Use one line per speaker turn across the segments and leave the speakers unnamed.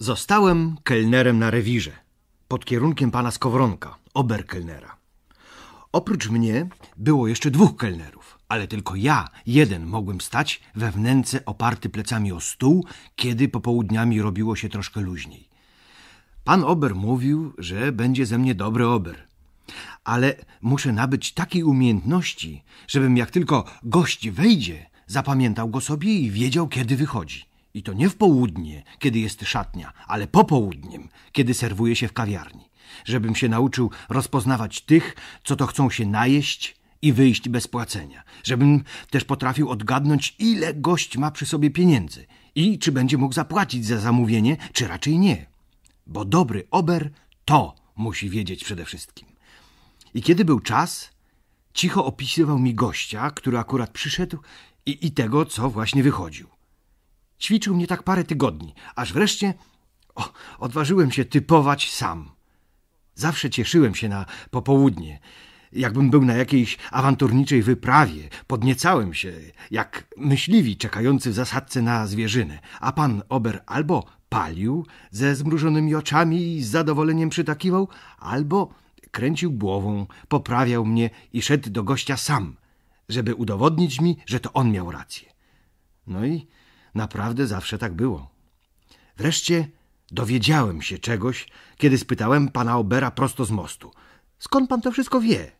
Zostałem kelnerem na rewirze pod kierunkiem pana Skowronka, oberkelnera. Oprócz mnie było jeszcze dwóch kelnerów, ale tylko ja, jeden, mogłem stać we wnęce oparty plecami o stół, kiedy popołudniami robiło się troszkę luźniej. Pan ober mówił, że będzie ze mnie dobry ober. Ale muszę nabyć takiej umiejętności, żebym jak tylko gość wejdzie, zapamiętał go sobie i wiedział, kiedy wychodzi. I to nie w południe, kiedy jest szatnia, ale po południem, kiedy serwuje się w kawiarni. Żebym się nauczył rozpoznawać tych, co to chcą się najeść i wyjść bez płacenia. Żebym też potrafił odgadnąć, ile gość ma przy sobie pieniędzy i czy będzie mógł zapłacić za zamówienie, czy raczej nie. Bo dobry ober to musi wiedzieć przede wszystkim. I kiedy był czas, cicho opisywał mi gościa, który akurat przyszedł i, i tego, co właśnie wychodził. Ćwiczył mnie tak parę tygodni, aż wreszcie o, odważyłem się typować sam. Zawsze cieszyłem się na popołudnie. Jakbym był na jakiejś awanturniczej wyprawie, podniecałem się, jak myśliwi czekający w zasadce na zwierzynę, a pan Ober albo palił ze zmrużonymi oczami i z zadowoleniem przytakiwał, albo kręcił głową, poprawiał mnie i szedł do gościa sam, żeby udowodnić mi, że to on miał rację. No i Naprawdę zawsze tak było. Wreszcie dowiedziałem się czegoś, kiedy spytałem pana Obera prosto z mostu. Skąd pan to wszystko wie?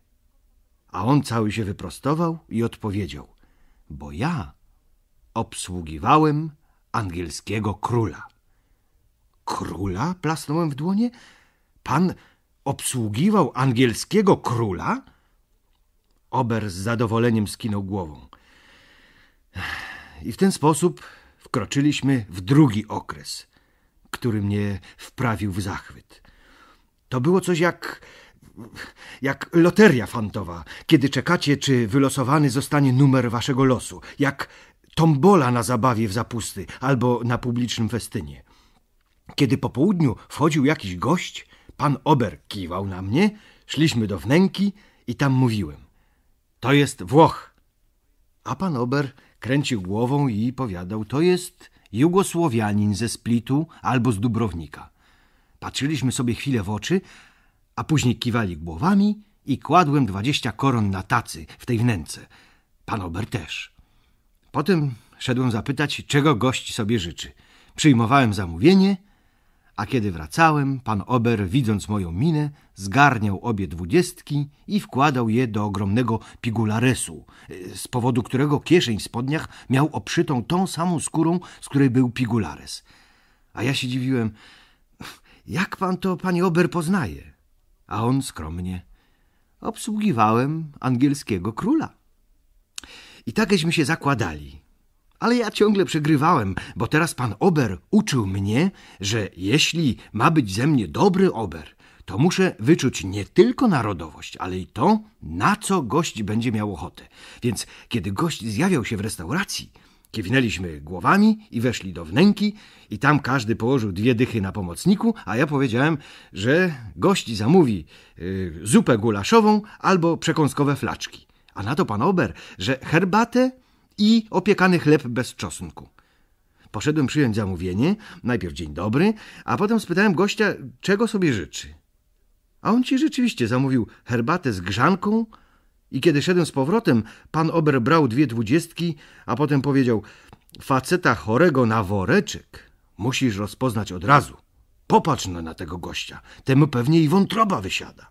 A on cały się wyprostował i odpowiedział. Bo ja obsługiwałem angielskiego króla. Króla? Plasnąłem w dłonie. Pan obsługiwał angielskiego króla? Ober z zadowoleniem skinął głową. I w ten sposób wkroczyliśmy w drugi okres, który mnie wprawił w zachwyt. To było coś jak jak loteria fantowa, kiedy czekacie, czy wylosowany zostanie numer waszego losu, jak tombola na zabawie w zapusty albo na publicznym festynie. Kiedy po południu wchodził jakiś gość, pan Ober kiwał na mnie, szliśmy do wnęki i tam mówiłem. To jest Włoch. A pan Ober Kręcił głową i powiadał, to jest Jugosłowianin ze Splitu albo z Dubrownika. Patrzyliśmy sobie chwilę w oczy, a później kiwali głowami i kładłem dwadzieścia koron na tacy w tej wnęce. Pan Ober też. Potem szedłem zapytać, czego gość sobie życzy. Przyjmowałem zamówienie – a kiedy wracałem, pan Ober, widząc moją minę, zgarniał obie dwudziestki i wkładał je do ogromnego pigularesu, z powodu którego kieszeń w spodniach miał obszytą tą samą skórą, z której był pigulares. A ja się dziwiłem, jak pan to, panie Ober, poznaje? A on skromnie, obsługiwałem angielskiego króla. I takeśmy się zakładali, ale ja ciągle przegrywałem, bo teraz pan Ober uczył mnie, że jeśli ma być ze mnie dobry Ober, to muszę wyczuć nie tylko narodowość, ale i to, na co gość będzie miał ochotę. Więc kiedy gość zjawiał się w restauracji, kiwnęliśmy głowami i weszli do wnęki i tam każdy położył dwie dychy na pomocniku, a ja powiedziałem, że gość zamówi y, zupę gulaszową albo przekąskowe flaczki. A na to pan Ober, że herbatę i opiekany chleb bez czosnku. Poszedłem przyjąć zamówienie, najpierw dzień dobry, a potem spytałem gościa, czego sobie życzy. A on ci rzeczywiście zamówił herbatę z grzanką i kiedy szedłem z powrotem, pan Ober brał dwie dwudziestki, a potem powiedział, faceta chorego na woreczek musisz rozpoznać od razu. Popatrz no na tego gościa, temu pewnie i wątroba wysiada.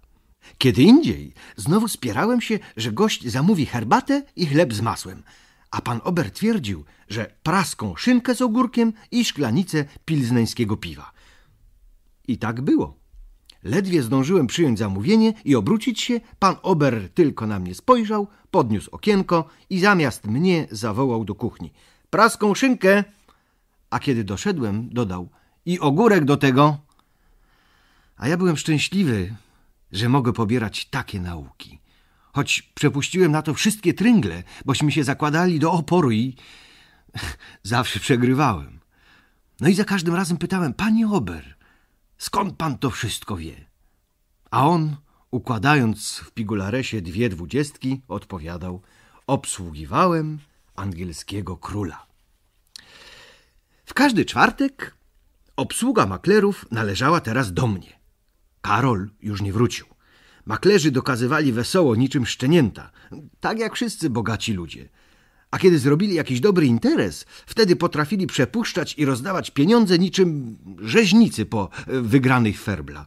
Kiedy indziej znowu spierałem się, że gość zamówi herbatę i chleb z masłem – a pan Ober twierdził, że praską szynkę z ogórkiem i szklanicę pilzneńskiego piwa. I tak było. Ledwie zdążyłem przyjąć zamówienie i obrócić się, pan Ober tylko na mnie spojrzał, podniósł okienko i zamiast mnie zawołał do kuchni. Praską szynkę! A kiedy doszedłem, dodał i ogórek do tego. A ja byłem szczęśliwy, że mogę pobierać takie nauki choć przepuściłem na to wszystkie tryngle, bośmy się zakładali do oporu i zawsze przegrywałem. No i za każdym razem pytałem, panie Ober, skąd pan to wszystko wie? A on, układając w pigularesie dwie dwudziestki, odpowiadał, obsługiwałem angielskiego króla. W każdy czwartek obsługa maklerów należała teraz do mnie. Karol już nie wrócił. Maklerzy dokazywali wesoło, niczym szczenięta, tak jak wszyscy bogaci ludzie. A kiedy zrobili jakiś dobry interes, wtedy potrafili przepuszczać i rozdawać pieniądze niczym rzeźnicy po e, wygranych ferbla.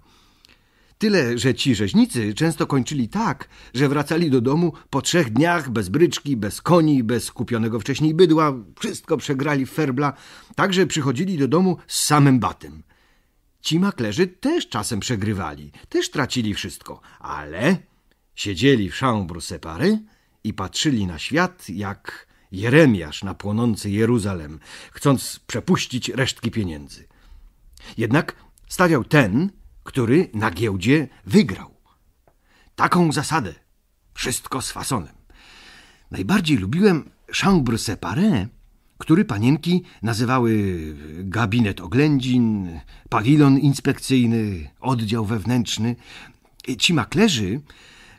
Tyle, że ci rzeźnicy często kończyli tak, że wracali do domu po trzech dniach bez bryczki, bez koni, bez kupionego wcześniej bydła, wszystko przegrali w ferbla, tak że przychodzili do domu z samym batem. Ci maklerzy też czasem przegrywali, też tracili wszystko, ale siedzieli w chambre separé i patrzyli na świat jak Jeremiasz na płonący Jeruzalem, chcąc przepuścić resztki pieniędzy. Jednak stawiał ten, który na giełdzie wygrał. Taką zasadę. Wszystko z fasonem. Najbardziej lubiłem chambre separé, który panienki nazywały gabinet oględzin, pawilon inspekcyjny, oddział wewnętrzny. Ci maklerzy,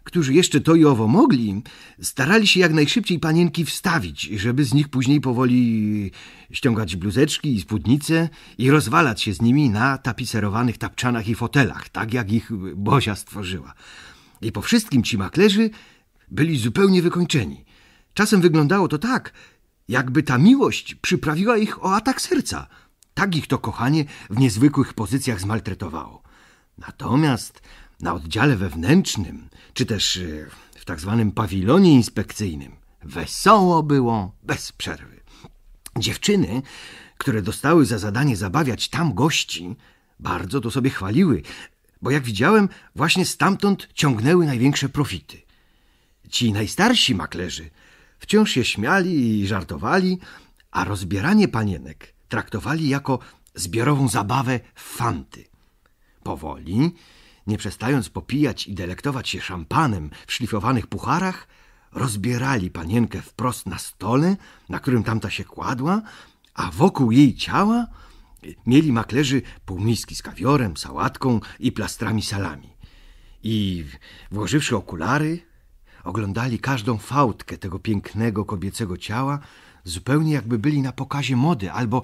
którzy jeszcze to i owo mogli, starali się jak najszybciej panienki wstawić, żeby z nich później powoli ściągać bluzeczki i spódnice i rozwalać się z nimi na tapicerowanych tapczanach i fotelach, tak jak ich Bozia stworzyła. I po wszystkim ci maklerzy byli zupełnie wykończeni. Czasem wyglądało to tak, jakby ta miłość przyprawiła ich o atak serca. Tak ich to kochanie w niezwykłych pozycjach zmaltretowało. Natomiast na oddziale wewnętrznym, czy też e, w tak zwanym pawilonie inspekcyjnym, wesoło było bez przerwy. Dziewczyny, które dostały za zadanie zabawiać tam gości, bardzo to sobie chwaliły, bo jak widziałem, właśnie stamtąd ciągnęły największe profity. Ci najstarsi maklerzy – Wciąż się śmiali i żartowali, a rozbieranie panienek traktowali jako zbiorową zabawę fanty. Powoli, nie przestając popijać i delektować się szampanem w szlifowanych pucharach, rozbierali panienkę wprost na stole, na którym tamta się kładła, a wokół jej ciała mieli maklerzy półmiski z kawiorem, sałatką i plastrami salami. I włożywszy okulary, Oglądali każdą fałdkę tego pięknego kobiecego ciała, zupełnie jakby byli na pokazie mody albo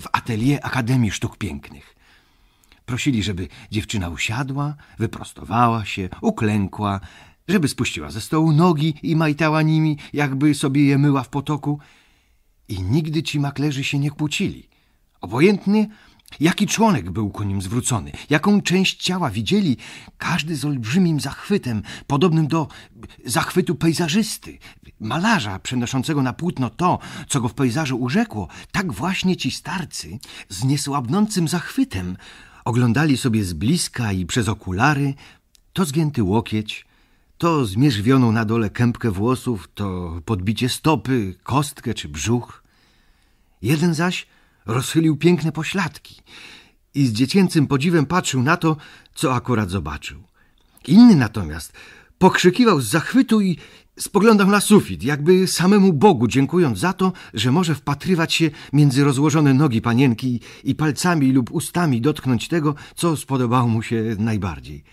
w atelier Akademii Sztuk Pięknych. Prosili, żeby dziewczyna usiadła, wyprostowała się, uklękła, żeby spuściła ze stołu nogi i majtała nimi, jakby sobie je myła w potoku. I nigdy ci maklerzy się nie kłócili. Obojętny. Jaki członek był ku nim zwrócony, jaką część ciała widzieli, każdy z olbrzymim zachwytem, podobnym do zachwytu pejzażysty, malarza przenoszącego na płótno to, co go w pejzażu urzekło, tak właśnie ci starcy z niesłabnącym zachwytem oglądali sobie z bliska i przez okulary to zgięty łokieć, to zmierzwioną na dole kępkę włosów, to podbicie stopy, kostkę czy brzuch. Jeden zaś rozchylił piękne pośladki i z dziecięcym podziwem patrzył na to, co akurat zobaczył. Inny natomiast pokrzykiwał z zachwytu i spoglądał na sufit, jakby samemu Bogu dziękując za to, że może wpatrywać się między rozłożone nogi panienki i palcami lub ustami dotknąć tego, co spodobało mu się najbardziej.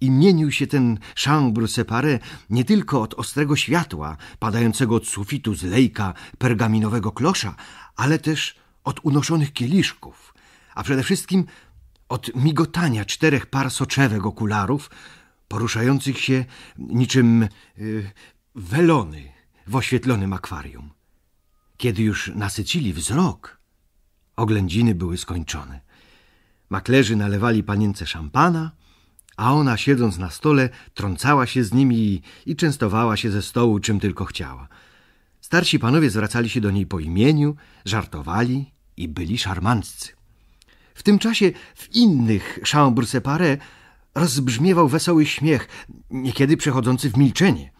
I mienił się ten chambre séparé nie tylko od ostrego światła padającego od sufitu z lejka pergaminowego klosza, ale też od unoszonych kieliszków, a przede wszystkim od migotania czterech par soczewek okularów, poruszających się niczym yy, welony w oświetlonym akwarium. Kiedy już nasycili wzrok, oględziny były skończone. Maklerzy nalewali panience szampana, a ona siedząc na stole trącała się z nimi i, i częstowała się ze stołu czym tylko chciała – Starsi panowie zwracali się do niej po imieniu, żartowali i byli szarmanccy. W tym czasie w innych chambres séparées rozbrzmiewał wesoły śmiech, niekiedy przechodzący w milczenie.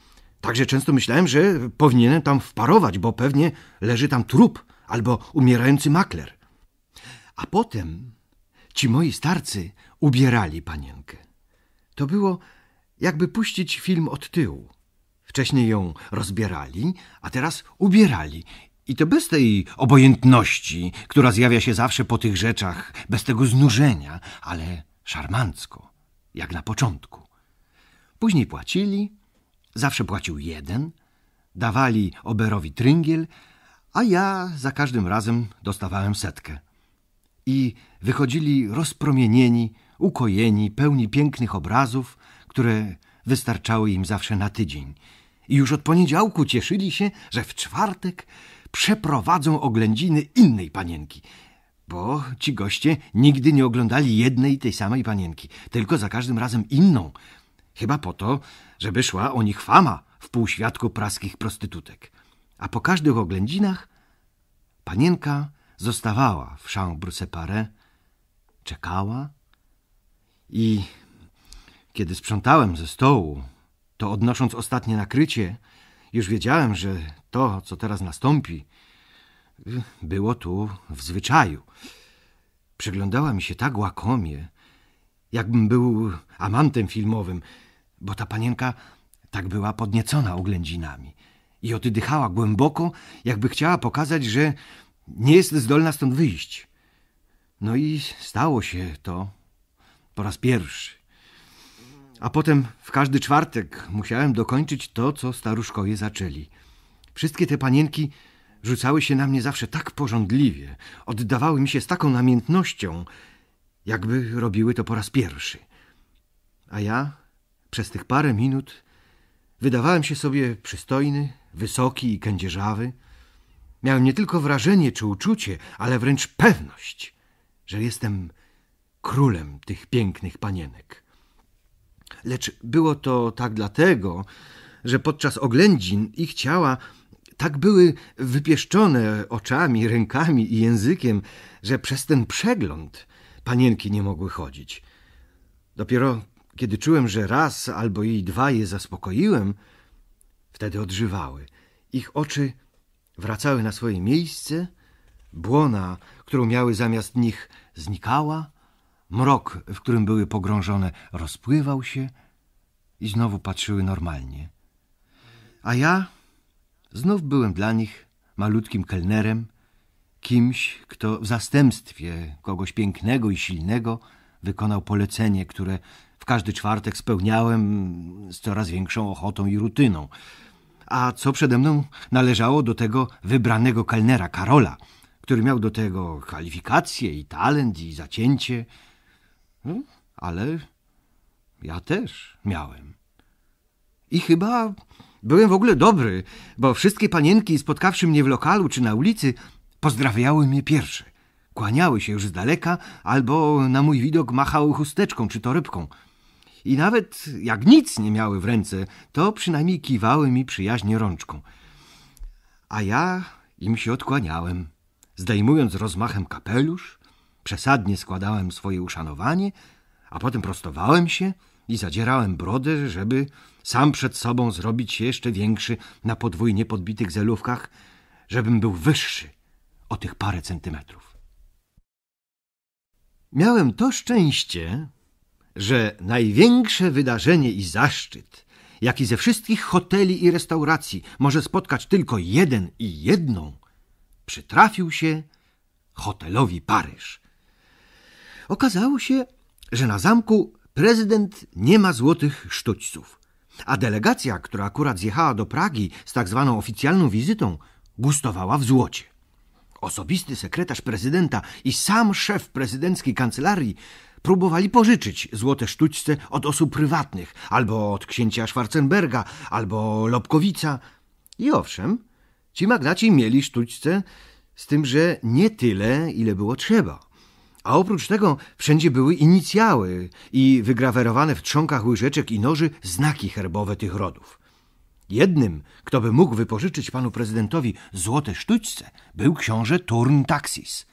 Także często myślałem, że powinienem tam wparować, bo pewnie leży tam trup albo umierający makler. A potem ci moi starcy ubierali panienkę. To było jakby puścić film od tyłu. Wcześniej ją rozbierali, a teraz ubierali. I to bez tej obojętności, która zjawia się zawsze po tych rzeczach, bez tego znużenia, ale szarmancko, jak na początku. Później płacili, zawsze płacił jeden, dawali Oberowi tryngiel, a ja za każdym razem dostawałem setkę. I wychodzili rozpromienieni, ukojeni, pełni pięknych obrazów, które wystarczały im zawsze na tydzień – i już od poniedziałku cieszyli się, że w czwartek przeprowadzą oględziny innej panienki, bo ci goście nigdy nie oglądali jednej tej samej panienki, tylko za każdym razem inną, chyba po to, żeby szła o nich fama w półświadku praskich prostytutek. A po każdych oględzinach panienka zostawała w chambre paré czekała i kiedy sprzątałem ze stołu to odnosząc ostatnie nakrycie, już wiedziałem, że to, co teraz nastąpi, było tu w zwyczaju. Przyglądała mi się tak łakomie, jakbym był amantem filmowym, bo ta panienka tak była podniecona oględzinami i oddychała głęboko, jakby chciała pokazać, że nie jest zdolna stąd wyjść. No i stało się to po raz pierwszy. A potem w każdy czwartek musiałem dokończyć to, co staruszkowie zaczęli. Wszystkie te panienki rzucały się na mnie zawsze tak porządliwie, oddawały mi się z taką namiętnością, jakby robiły to po raz pierwszy. A ja przez tych parę minut wydawałem się sobie przystojny, wysoki i kędzierzawy. Miałem nie tylko wrażenie czy uczucie, ale wręcz pewność, że jestem królem tych pięknych panienek. Lecz było to tak dlatego, że podczas oględzin ich ciała tak były wypieszczone oczami, rękami i językiem, że przez ten przegląd panienki nie mogły chodzić. Dopiero kiedy czułem, że raz albo i dwa je zaspokoiłem, wtedy odżywały. Ich oczy wracały na swoje miejsce, błona, którą miały zamiast nich, znikała, Mrok, w którym były pogrążone, rozpływał się i znowu patrzyły normalnie. A ja znów byłem dla nich malutkim kelnerem, kimś, kto w zastępstwie kogoś pięknego i silnego wykonał polecenie, które w każdy czwartek spełniałem z coraz większą ochotą i rutyną. A co przede mną należało do tego wybranego kelnera Karola, który miał do tego kwalifikacje i talent i zacięcie – ale ja też miałem. I chyba byłem w ogóle dobry, bo wszystkie panienki spotkawszy mnie w lokalu czy na ulicy pozdrawiały mnie pierwsze. Kłaniały się już z daleka albo na mój widok machały chusteczką czy torebką. I nawet jak nic nie miały w ręce, to przynajmniej kiwały mi przyjaźnie rączką. A ja im się odkłaniałem, zdejmując rozmachem kapelusz, Przesadnie składałem swoje uszanowanie, a potem prostowałem się i zadzierałem brodę, żeby sam przed sobą zrobić się jeszcze większy na podwójnie podbitych zelówkach, żebym był wyższy o tych parę centymetrów. Miałem to szczęście, że największe wydarzenie i zaszczyt, jaki ze wszystkich hoteli i restauracji może spotkać tylko jeden i jedną, przytrafił się hotelowi Paryż Okazało się, że na zamku prezydent nie ma złotych sztućców, a delegacja, która akurat zjechała do Pragi z tak zwaną oficjalną wizytą, gustowała w złocie. Osobisty sekretarz prezydenta i sam szef prezydenckiej kancelarii próbowali pożyczyć złote sztućce od osób prywatnych, albo od księcia Schwarzenberga, albo Lobkowica. I owszem, ci magnaci mieli sztućce, z tym, że nie tyle, ile było trzeba. A oprócz tego wszędzie były inicjały i wygrawerowane w trzonkach łyżeczek i noży znaki herbowe tych rodów. Jednym, kto by mógł wypożyczyć panu prezydentowi złote sztućce, był książę Turn Taxis.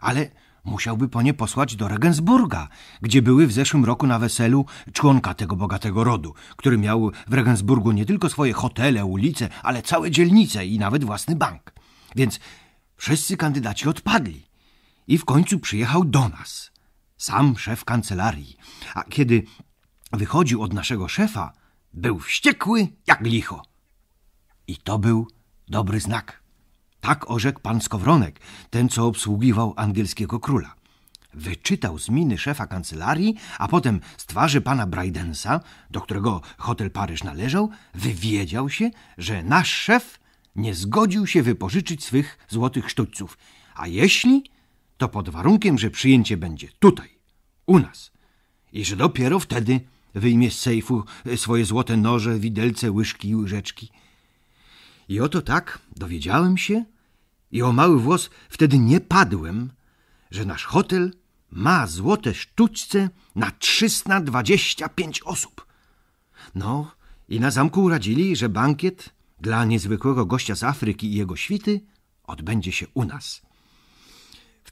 Ale musiałby po nie posłać do Regensburga, gdzie były w zeszłym roku na weselu członka tego bogatego rodu, który miał w Regensburgu nie tylko swoje hotele, ulice, ale całe dzielnice i nawet własny bank. Więc wszyscy kandydaci odpadli i w końcu przyjechał do nas. Sam szef kancelarii. A kiedy wychodził od naszego szefa, był wściekły jak licho. I to był dobry znak. Tak orzekł pan Skowronek, ten co obsługiwał angielskiego króla. Wyczytał z miny szefa kancelarii, a potem z twarzy pana Braidensa, do którego hotel Paryż należał, wywiedział się, że nasz szef nie zgodził się wypożyczyć swych złotych sztućców. A jeśli, to pod warunkiem, że przyjęcie będzie tutaj, u nas, i że dopiero wtedy wyjmie z sejfu e, swoje złote noże, widelce, łyżki i łyżeczki. I oto tak dowiedziałem się i o mały włos wtedy nie padłem, że nasz hotel ma złote sztućce na 325 osób. No i na zamku uradzili, że bankiet dla niezwykłego gościa z Afryki i jego świty odbędzie się u nas –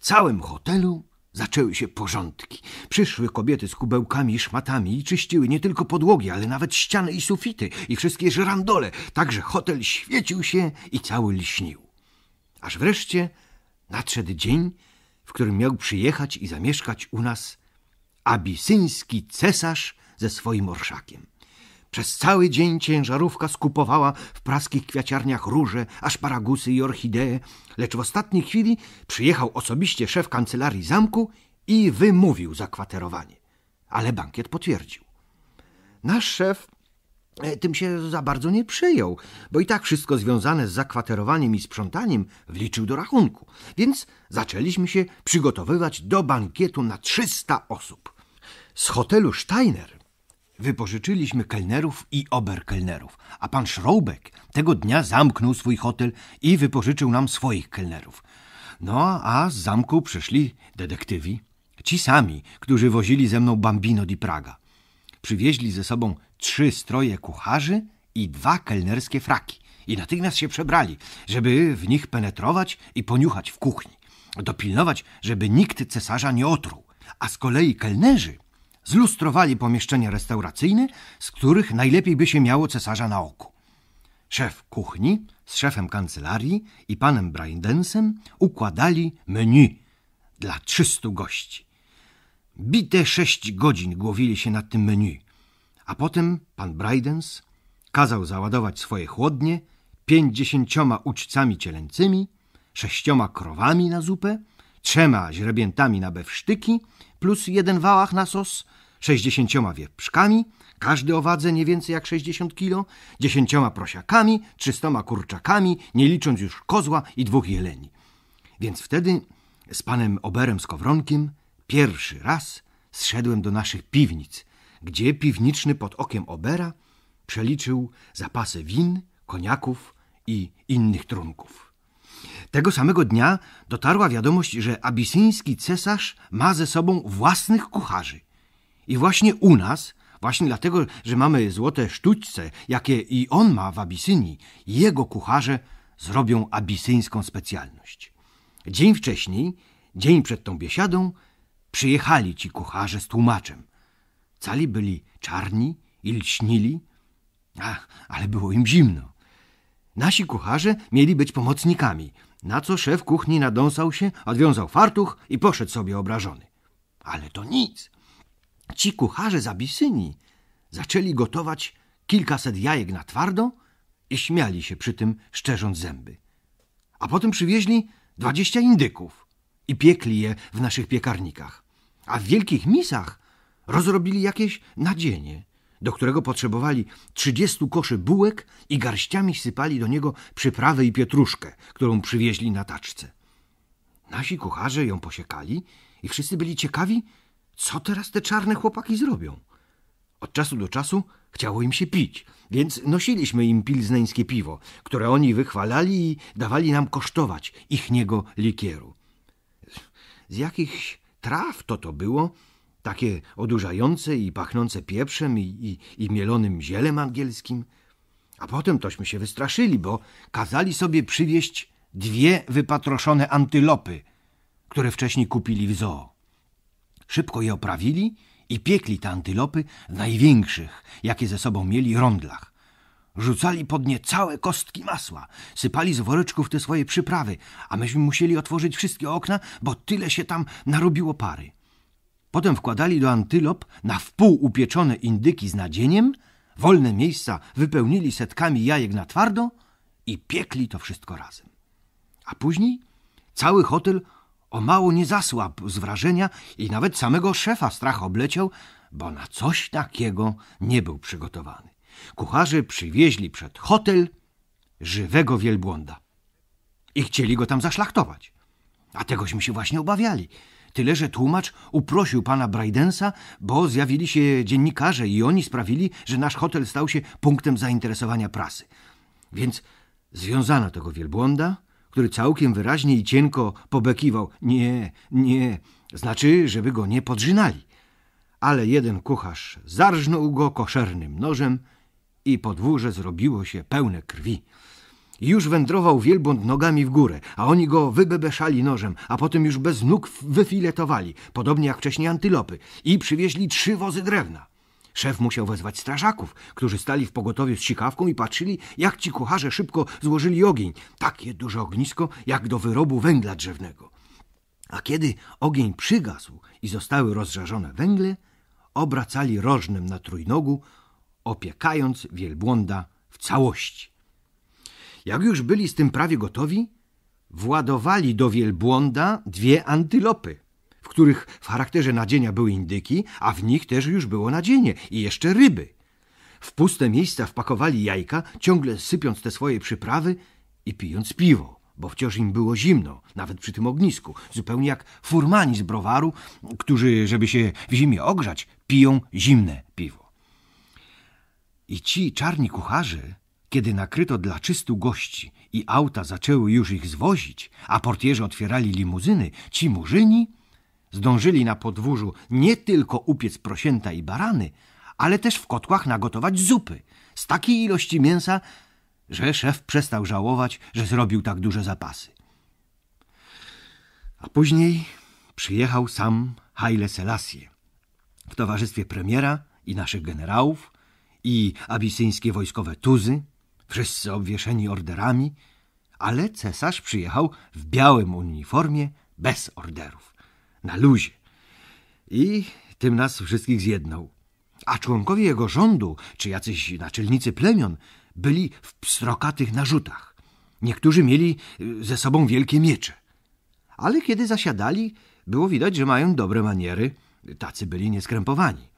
całym hotelu zaczęły się porządki. Przyszły kobiety z kubełkami i szmatami i czyściły nie tylko podłogi, ale nawet ściany i sufity i wszystkie żerandole, Także hotel świecił się i cały lśnił. Aż wreszcie nadszedł dzień, w którym miał przyjechać i zamieszkać u nas abisyński cesarz ze swoim orszakiem. Przez cały dzień ciężarówka skupowała w praskich kwiaciarniach róże, aszparagusy i orchidee, lecz w ostatniej chwili przyjechał osobiście szef kancelarii zamku i wymówił zakwaterowanie. Ale bankiet potwierdził. Nasz szef e, tym się za bardzo nie przejął, bo i tak wszystko związane z zakwaterowaniem i sprzątaniem wliczył do rachunku. Więc zaczęliśmy się przygotowywać do bankietu na 300 osób. Z hotelu Steiner Wypożyczyliśmy kelnerów i oberkelnerów, a pan Szroubek tego dnia zamknął swój hotel i wypożyczył nam swoich kelnerów. No, a z zamku przyszli detektywi, ci sami, którzy wozili ze mną Bambino di Praga. Przywieźli ze sobą trzy stroje kucharzy i dwa kelnerskie fraki i natychmiast się przebrali, żeby w nich penetrować i poniuchać w kuchni. Dopilnować, żeby nikt cesarza nie otruł. A z kolei kelnerzy Zlustrowali pomieszczenia restauracyjne, z których najlepiej by się miało cesarza na oku. Szef kuchni z szefem kancelarii i panem Braindensem układali menu dla 300 gości. Bite sześć godzin głowili się nad tym menu, a potem pan Braidens kazał załadować swoje chłodnie pięćdziesięcioma uczcami cielęcymi, sześcioma krowami na zupę, trzema źrebiętami na bewsztyki, plus jeden wałach na sos, sześćdziesięcioma wieprzkami, każdy owadze nie więcej jak sześćdziesiąt kilo, dziesięcioma prosiakami, trzystoma kurczakami, nie licząc już kozła i dwóch jeleni. Więc wtedy z panem Oberem Skowronkiem pierwszy raz zszedłem do naszych piwnic, gdzie piwniczny pod okiem Obera przeliczył zapasy win, koniaków i innych trunków. Tego samego dnia dotarła wiadomość, że abisyński cesarz ma ze sobą własnych kucharzy. I właśnie u nas, właśnie dlatego, że mamy złote sztućce, jakie i on ma w Abisynii, jego kucharze zrobią abisyńską specjalność. Dzień wcześniej, dzień przed tą biesiadą, przyjechali ci kucharze z tłumaczem. Cali byli czarni i lśnili, Ach, ale było im zimno. Nasi kucharze mieli być pomocnikami – na co szef kuchni nadąsał się, odwiązał fartuch i poszedł sobie obrażony. Ale to nic. Ci kucharze z Abisyni zaczęli gotować kilkaset jajek na twardo i śmiali się przy tym, szczerząc zęby. A potem przywieźli dwadzieścia indyków i piekli je w naszych piekarnikach. A w wielkich misach rozrobili jakieś nadzienie – do którego potrzebowali trzydziestu koszy bułek i garściami sypali do niego przyprawę i pietruszkę, którą przywieźli na taczce. Nasi kucharze ją posiekali i wszyscy byli ciekawi, co teraz te czarne chłopaki zrobią. Od czasu do czasu chciało im się pić, więc nosiliśmy im pilzneńskie piwo, które oni wychwalali i dawali nam kosztować niego likieru. Z jakichś traw to to było – takie odurzające i pachnące pieprzem i, i, i mielonym zielem angielskim. A potem tośmy się wystraszyli, bo kazali sobie przywieźć dwie wypatroszone antylopy, które wcześniej kupili w zoo. Szybko je oprawili i piekli te antylopy w największych, jakie ze sobą mieli, rondlach. Rzucali pod nie całe kostki masła, sypali z woreczków te swoje przyprawy, a myśmy musieli otworzyć wszystkie okna, bo tyle się tam narobiło pary. Potem wkładali do antylop na wpół upieczone indyki z nadzieniem, wolne miejsca wypełnili setkami jajek na twardo i piekli to wszystko razem. A później cały hotel o mało nie zasłabł z wrażenia i nawet samego szefa strach obleciał, bo na coś takiego nie był przygotowany. Kucharze przywieźli przed hotel żywego wielbłąda i chcieli go tam zaszlachtować. A tegośmy się właśnie obawiali – Tyle, że tłumacz uprosił pana Braidensa, bo zjawili się dziennikarze i oni sprawili, że nasz hotel stał się punktem zainteresowania prasy. Więc związano tego wielbłąda, który całkiem wyraźnie i cienko pobekiwał. Nie, nie, znaczy, żeby go nie podrzynali. Ale jeden kucharz zarżnął go koszernym nożem i podwórze zrobiło się pełne krwi. I już wędrował wielbłąd nogami w górę, a oni go wybebeszali nożem, a potem już bez nóg wyfiletowali, podobnie jak wcześniej antylopy, i przywieźli trzy wozy drewna. Szef musiał wezwać strażaków, którzy stali w pogotowie z sikawką i patrzyli, jak ci kucharze szybko złożyli ogień. Takie duże ognisko, jak do wyrobu węgla drzewnego. A kiedy ogień przygasł i zostały rozżarzone węgle, obracali rożnym na trójnogu, opiekając wielbłąda w całości. Jak już byli z tym prawie gotowi, władowali do wielbłąda dwie antylopy, w których w charakterze nadzienia były indyki, a w nich też już było nadzienie i jeszcze ryby. W puste miejsca wpakowali jajka, ciągle sypiąc te swoje przyprawy i pijąc piwo, bo wciąż im było zimno, nawet przy tym ognisku, zupełnie jak furmani z browaru, którzy, żeby się w zimie ogrzać, piją zimne piwo. I ci czarni kucharze kiedy nakryto dla czystu gości i auta zaczęły już ich zwozić, a portierzy otwierali limuzyny, ci murzyni zdążyli na podwórzu nie tylko upiec prosięta i barany, ale też w kotłach nagotować zupy z takiej ilości mięsa, że szef przestał żałować, że zrobił tak duże zapasy. A później przyjechał sam Haile Selassie w towarzystwie premiera i naszych generałów i abisyńskie wojskowe tuzy, wszyscy obwieszeni orderami, ale cesarz przyjechał w białym uniformie bez orderów, na luzie. I tym nas wszystkich zjednał. A członkowie jego rządu, czy jacyś naczelnicy plemion, byli w pstrokatych narzutach. Niektórzy mieli y, ze sobą wielkie miecze. Ale kiedy zasiadali, było widać, że mają dobre maniery. Tacy byli nieskrępowani.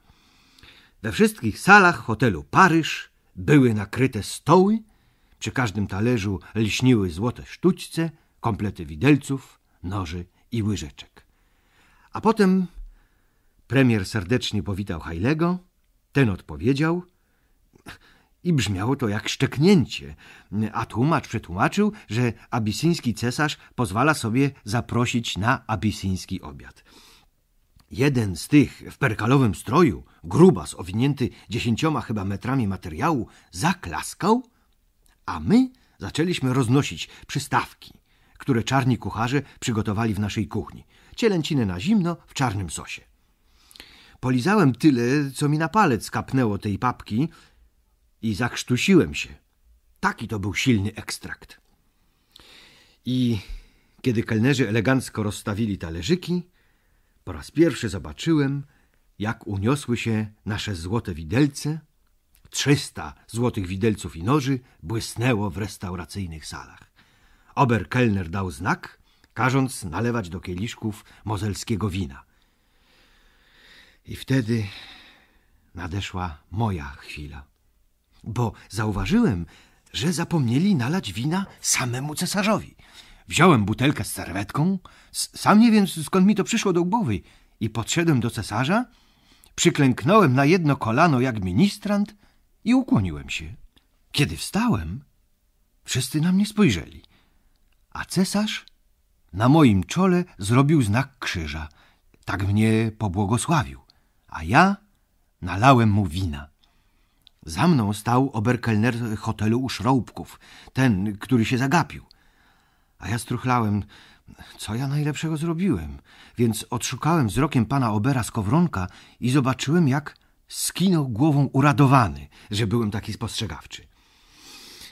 We wszystkich salach hotelu Paryż były nakryte stoły, przy każdym talerzu lśniły złote sztućce, komplety widelców, noży i łyżeczek. A potem premier serdecznie powitał Hajlego, ten odpowiedział i brzmiało to jak szczeknięcie, a tłumacz przetłumaczył, że abisyński cesarz pozwala sobie zaprosić na abisyński obiad. Jeden z tych w perkalowym stroju, grubas owinięty dziesięcioma chyba metrami materiału, zaklaskał, a my zaczęliśmy roznosić przystawki, które czarni kucharze przygotowali w naszej kuchni. Cielęcinę na zimno w czarnym sosie. Polizałem tyle, co mi na palec kapnęło tej papki i zakrztusiłem się. Taki to był silny ekstrakt. I kiedy kelnerzy elegancko rozstawili talerzyki, po raz pierwszy zobaczyłem, jak uniosły się nasze złote widelce. Trzysta złotych widelców i noży błysnęło w restauracyjnych salach. Oberkellner dał znak, każąc nalewać do kieliszków mozelskiego wina. I wtedy nadeszła moja chwila, bo zauważyłem, że zapomnieli nalać wina samemu cesarzowi – Wziąłem butelkę z serwetką, sam nie wiem skąd mi to przyszło do głowy, i podszedłem do cesarza, przyklęknąłem na jedno kolano jak ministrant i ukłoniłem się. Kiedy wstałem, wszyscy na mnie spojrzeli, a cesarz na moim czole zrobił znak krzyża. Tak mnie pobłogosławił, a ja nalałem mu wina. Za mną stał oberkelner hotelu u Szroubków, ten, który się zagapił a ja struchlałem, co ja najlepszego zrobiłem. Więc odszukałem wzrokiem pana Obera z kowronka i zobaczyłem, jak skinął głową uradowany, że byłem taki spostrzegawczy.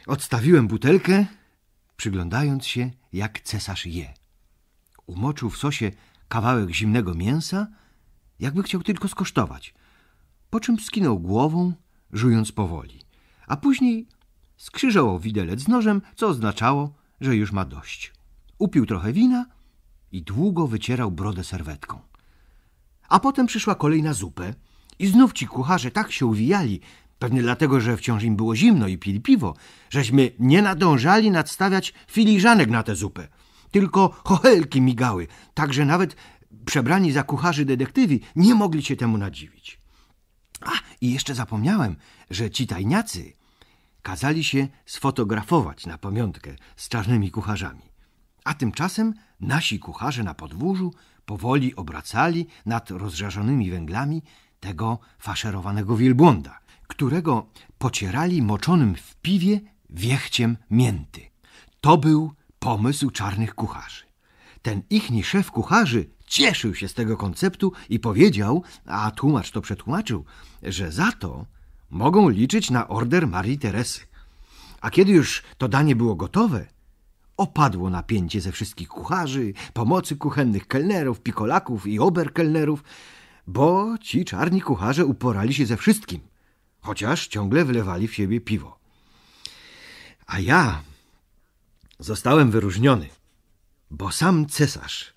Odstawiłem butelkę, przyglądając się, jak cesarz je. Umoczył w sosie kawałek zimnego mięsa, jakby chciał tylko skosztować, po czym skinął głową, żując powoli, a później skrzyżował widelec z nożem, co oznaczało, że już ma dość. Upił trochę wina i długo wycierał brodę serwetką. A potem przyszła kolej na zupę i znów ci kucharze tak się uwijali, pewnie dlatego, że wciąż im było zimno i pili piwo, żeśmy nie nadążali nadstawiać filiżanek na tę zupę. Tylko chochelki migały, tak że nawet przebrani za kucharzy detektywi nie mogli się temu nadziwić. A, i jeszcze zapomniałem, że ci tajniacy kazali się sfotografować na pamiątkę z czarnymi kucharzami. A tymczasem nasi kucharze na podwórzu powoli obracali nad rozżarzonymi węglami tego faszerowanego wielbłąda, którego pocierali moczonym w piwie wiechciem mięty. To był pomysł czarnych kucharzy. Ten ichni szef kucharzy cieszył się z tego konceptu i powiedział, a tłumacz to przetłumaczył, że za to mogą liczyć na order Marii Teresy. A kiedy już to danie było gotowe, opadło napięcie ze wszystkich kucharzy, pomocy kuchennych kelnerów, pikolaków i oberkelnerów, bo ci czarni kucharze uporali się ze wszystkim, chociaż ciągle wlewali w siebie piwo. A ja zostałem wyróżniony, bo sam cesarz,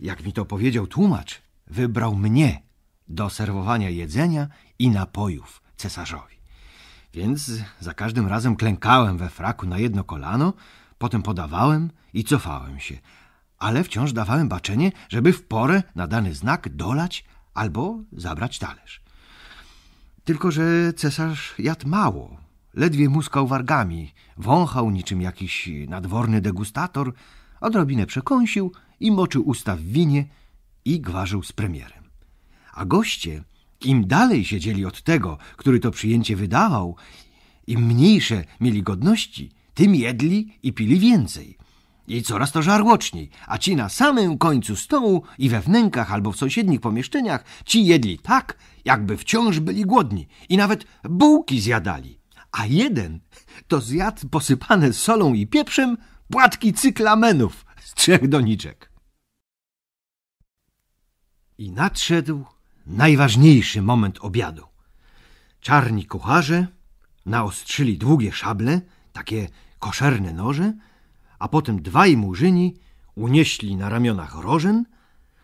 jak mi to powiedział tłumacz, wybrał mnie do serwowania jedzenia i napojów – cesarzowi. Więc za każdym razem klękałem we fraku na jedno kolano, potem podawałem i cofałem się, ale wciąż dawałem baczenie, żeby w porę na dany znak dolać albo zabrać talerz. Tylko, że cesarz jadł mało, ledwie muskał wargami, wąchał niczym jakiś nadworny degustator, odrobinę przekąsił i moczył usta w winie i gwarzył z premierem. A goście im dalej siedzieli od tego, który to przyjęcie wydawał, im mniejsze mieli godności, tym jedli i pili więcej. I coraz to żarłoczniej, a ci na samym końcu stołu i we wnękach albo w sąsiednich pomieszczeniach, ci jedli tak, jakby wciąż byli głodni i nawet bułki zjadali. A jeden to zjadł posypane solą i pieprzem płatki cyklamenów z trzech doniczek. I nadszedł najważniejszy moment obiadu. Czarni kucharze naostrzyli długie szable, takie koszerne noże, a potem dwaj murzyni unieśli na ramionach rożen,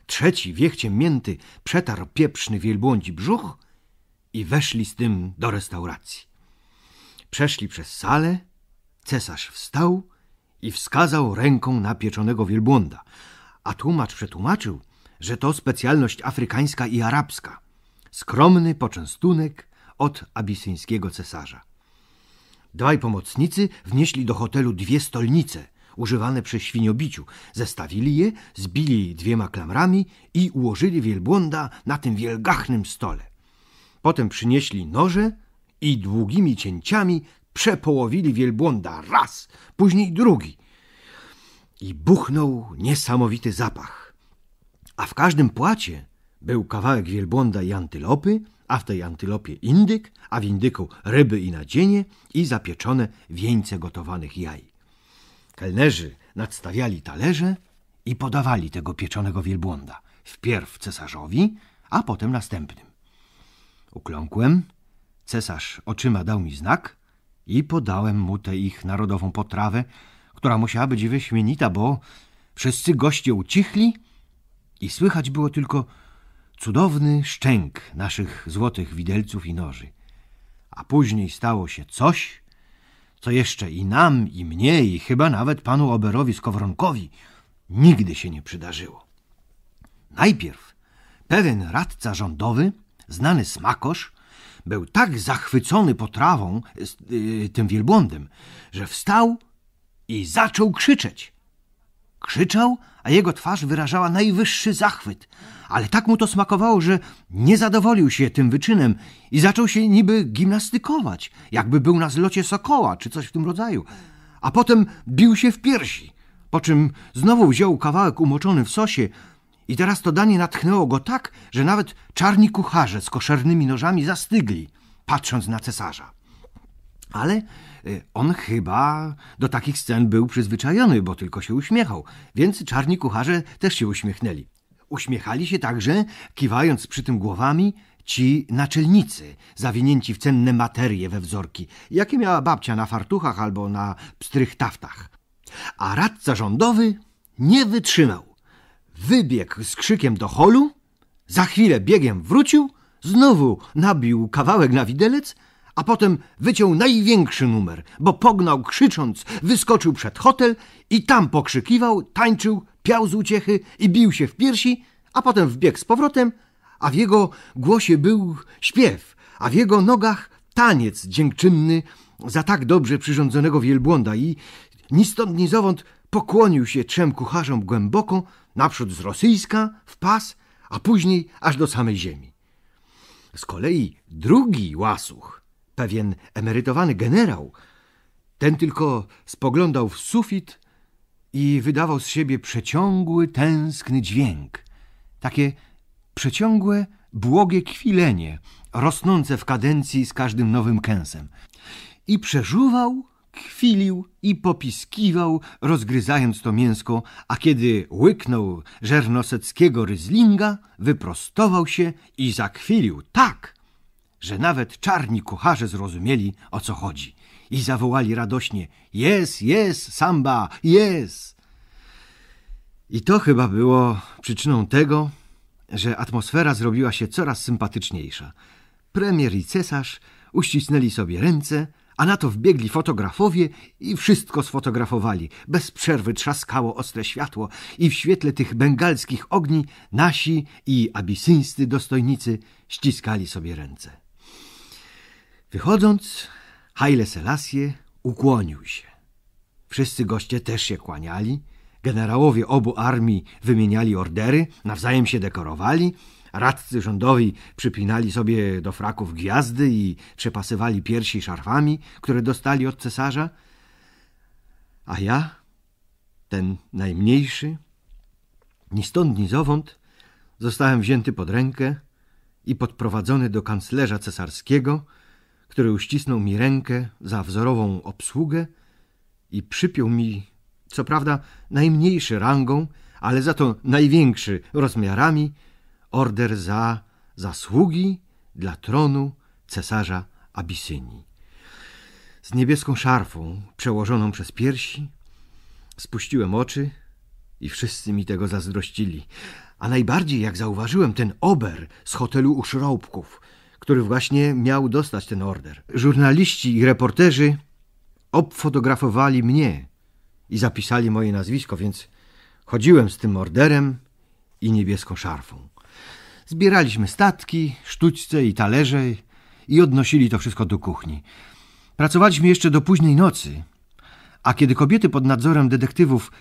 trzeci wiechciem mięty przetarł pieprzny wielbłądzi brzuch i weszli z tym do restauracji. Przeszli przez salę, cesarz wstał i wskazał ręką na pieczonego wielbłąda, a tłumacz przetłumaczył – że to specjalność afrykańska i arabska. Skromny poczęstunek od abisyńskiego cesarza. Dwaj pomocnicy wnieśli do hotelu dwie stolnice, używane przy świniobiciu. Zestawili je, zbili dwiema klamrami i ułożyli wielbłąda na tym wielgachnym stole. Potem przynieśli noże i długimi cięciami przepołowili wielbłąda raz, później drugi. I buchnął niesamowity zapach a w każdym płacie był kawałek wielbłąda i antylopy, a w tej antylopie indyk, a w indyku ryby i nadzienie i zapieczone wieńce gotowanych jaj. Kelnerzy nadstawiali talerze i podawali tego pieczonego wielbłąda, wpierw cesarzowi, a potem następnym. Ukląkłem, cesarz oczyma dał mi znak i podałem mu tę ich narodową potrawę, która musiała być wyśmienita, bo wszyscy goście ucichli, i słychać było tylko cudowny szczęk naszych złotych widelców i noży. A później stało się coś, co jeszcze i nam, i mnie, i chyba nawet panu Oberowi Skowronkowi nigdy się nie przydarzyło. Najpierw pewien radca rządowy, znany smakosz, był tak zachwycony potrawą, y, tym wielbłądem, że wstał i zaczął krzyczeć. Krzyczał, a jego twarz wyrażała najwyższy zachwyt, ale tak mu to smakowało, że nie zadowolił się tym wyczynem i zaczął się niby gimnastykować, jakby był na zlocie sokoła czy coś w tym rodzaju, a potem bił się w piersi, po czym znowu wziął kawałek umoczony w sosie i teraz to danie natchnęło go tak, że nawet czarni kucharze z koszernymi nożami zastygli, patrząc na cesarza. Ale y, on chyba do takich scen był przyzwyczajony, bo tylko się uśmiechał, więc czarni kucharze też się uśmiechnęli. Uśmiechali się także, kiwając przy tym głowami, ci naczelnicy, zawinięci w cenne materie we wzorki, jakie miała babcia na fartuchach albo na pstrych taftach. A radca rządowy nie wytrzymał. Wybiegł z krzykiem do holu, za chwilę biegiem wrócił, znowu nabił kawałek na widelec, a potem wyciął największy numer, bo pognał krzycząc, wyskoczył przed hotel i tam pokrzykiwał, tańczył, piał z uciechy i bił się w piersi, a potem wbiegł z powrotem, a w jego głosie był śpiew, a w jego nogach taniec dziękczynny za tak dobrze przyrządzonego wielbłąda i ni stąd ni zowąd pokłonił się trzem kucharzom głęboko, naprzód z rosyjska, w pas, a później aż do samej ziemi. Z kolei drugi łasuch pewien emerytowany generał. Ten tylko spoglądał w sufit i wydawał z siebie przeciągły, tęskny dźwięk. Takie przeciągłe, błogie kwilenie, rosnące w kadencji z każdym nowym kęsem. I przeżuwał, kwilił i popiskiwał, rozgryzając to mięsko, a kiedy łyknął żernoseckiego ryzlinga, wyprostował się i zakwilił tak – że nawet czarni kucharze zrozumieli, o co chodzi i zawołali radośnie – jest, jest, samba, jest! I to chyba było przyczyną tego, że atmosfera zrobiła się coraz sympatyczniejsza. Premier i cesarz uścisnęli sobie ręce, a na to wbiegli fotografowie i wszystko sfotografowali. Bez przerwy trzaskało ostre światło i w świetle tych bengalskich ogni nasi i abisyńscy dostojnicy ściskali sobie ręce. Wychodząc, Haile Selassie ukłonił się. Wszyscy goście też się kłaniali, generałowie obu armii wymieniali ordery, nawzajem się dekorowali, radcy rządowi przypinali sobie do fraków gwiazdy i przepasywali piersi szarfami, które dostali od cesarza, a ja, ten najmniejszy, ni stąd, ni zowąd, zostałem wzięty pod rękę i podprowadzony do kanclerza cesarskiego, który uścisnął mi rękę za wzorową obsługę i przypiął mi, co prawda najmniejszy rangą, ale za to największy rozmiarami, order za zasługi dla tronu cesarza Abysynii. Z niebieską szarfą przełożoną przez piersi spuściłem oczy i wszyscy mi tego zazdrościli. A najbardziej jak zauważyłem ten ober z hotelu u Szrobków – który właśnie miał dostać ten order. Żurnaliści i reporterzy obfotografowali mnie i zapisali moje nazwisko, więc chodziłem z tym orderem i niebieską szarfą. Zbieraliśmy statki, sztućce i talerze i odnosili to wszystko do kuchni. Pracowaliśmy jeszcze do późnej nocy, a kiedy kobiety pod nadzorem detektywów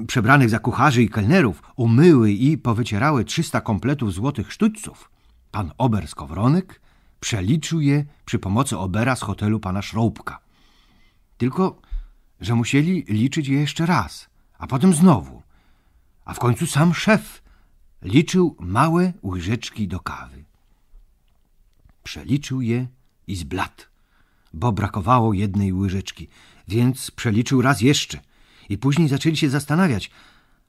e, przebranych za kucharzy i kelnerów umyły i powycierały 300 kompletów złotych sztućców, Pan Ober Skowronek przeliczył je przy pomocy Obera z hotelu pana Szroubka. Tylko, że musieli liczyć je jeszcze raz, a potem znowu. A w końcu sam szef liczył małe łyżeczki do kawy. Przeliczył je i zbladł, bo brakowało jednej łyżeczki, więc przeliczył raz jeszcze. I później zaczęli się zastanawiać,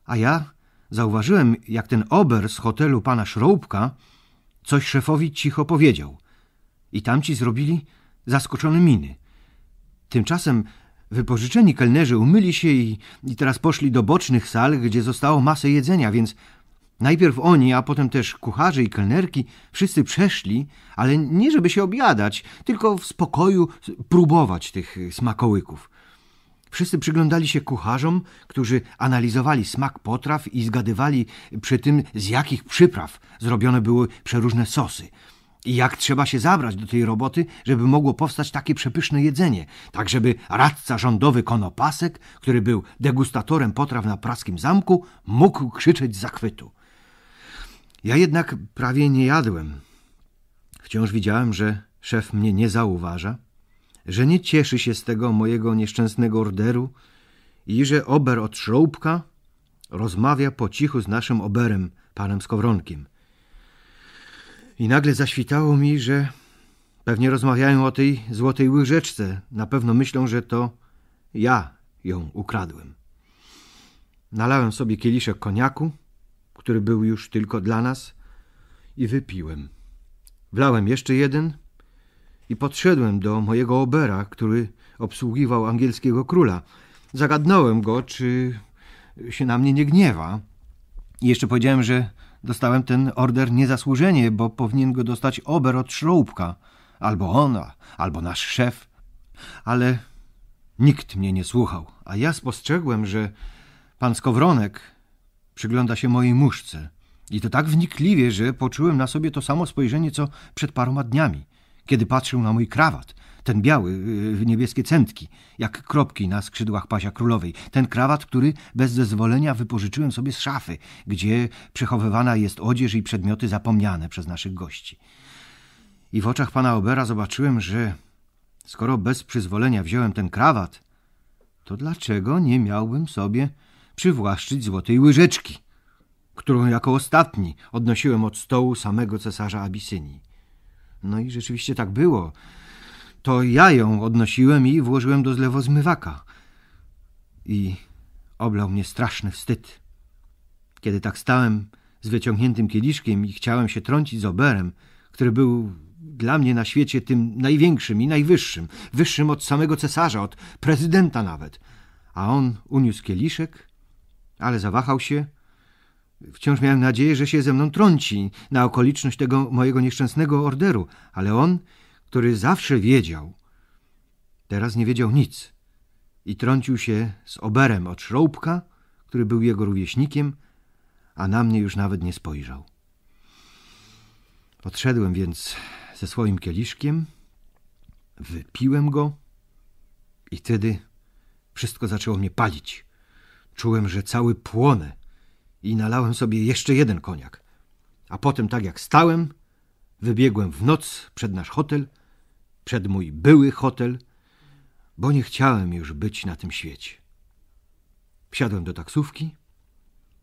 a ja zauważyłem, jak ten ober z hotelu pana Szroubka Coś szefowi cicho powiedział. I tamci zrobili zaskoczone miny. Tymczasem wypożyczeni kelnerzy umyli się i, i teraz poszli do bocznych sal, gdzie zostało masę jedzenia, więc najpierw oni, a potem też kucharze i kelnerki, wszyscy przeszli, ale nie żeby się obiadać, tylko w spokoju próbować tych smakołyków. Wszyscy przyglądali się kucharzom, którzy analizowali smak potraw i zgadywali przy tym, z jakich przypraw zrobione były przeróżne sosy. I jak trzeba się zabrać do tej roboty, żeby mogło powstać takie przepyszne jedzenie, tak żeby radca rządowy Konopasek, który był degustatorem potraw na praskim zamku, mógł krzyczeć z zachwytu. Ja jednak prawie nie jadłem. Wciąż widziałem, że szef mnie nie zauważa że nie cieszy się z tego mojego nieszczęsnego orderu i że ober od Szroubka rozmawia po cichu z naszym oberem, panem Skowronkiem. I nagle zaświtało mi, że pewnie rozmawiają o tej złotej łyżeczce. Na pewno myślą, że to ja ją ukradłem. Nalałem sobie kieliszek koniaku, który był już tylko dla nas, i wypiłem. Wlałem jeszcze jeden – i podszedłem do mojego obera, który obsługiwał angielskiego króla. Zagadnąłem go, czy się na mnie nie gniewa. I jeszcze powiedziałem, że dostałem ten order niezasłużenie, bo powinien go dostać ober od szroubka. Albo ona, albo nasz szef. Ale nikt mnie nie słuchał, a ja spostrzegłem, że pan Skowronek przygląda się mojej muszce. I to tak wnikliwie, że poczułem na sobie to samo spojrzenie, co przed paroma dniami – kiedy patrzył na mój krawat, ten biały, w y, y, niebieskie centki, jak kropki na skrzydłach pasia królowej, ten krawat, który bez zezwolenia wypożyczyłem sobie z szafy, gdzie przechowywana jest odzież i przedmioty zapomniane przez naszych gości. I w oczach pana Obera zobaczyłem, że skoro bez przyzwolenia wziąłem ten krawat, to dlaczego nie miałbym sobie przywłaszczyć złotej łyżeczki, którą jako ostatni odnosiłem od stołu samego cesarza Abisynii? No i rzeczywiście tak było. To ja ją odnosiłem i włożyłem do zlewozmywaka. I oblał mnie straszny wstyd. Kiedy tak stałem z wyciągniętym kieliszkiem i chciałem się trącić z oberem, który był dla mnie na świecie tym największym i najwyższym, wyższym od samego cesarza, od prezydenta nawet. A on uniósł kieliszek, ale zawahał się Wciąż miałem nadzieję, że się ze mną trąci na okoliczność tego mojego nieszczęsnego orderu, ale on, który zawsze wiedział, teraz nie wiedział nic i trącił się z oberem od szroubka, który był jego rówieśnikiem, a na mnie już nawet nie spojrzał. Odszedłem więc ze swoim kieliszkiem, wypiłem go i wtedy wszystko zaczęło mnie palić. Czułem, że cały płonę i nalałem sobie jeszcze jeden koniak. A potem, tak jak stałem, wybiegłem w noc przed nasz hotel, przed mój były hotel, bo nie chciałem już być na tym świecie. Wsiadłem do taksówki.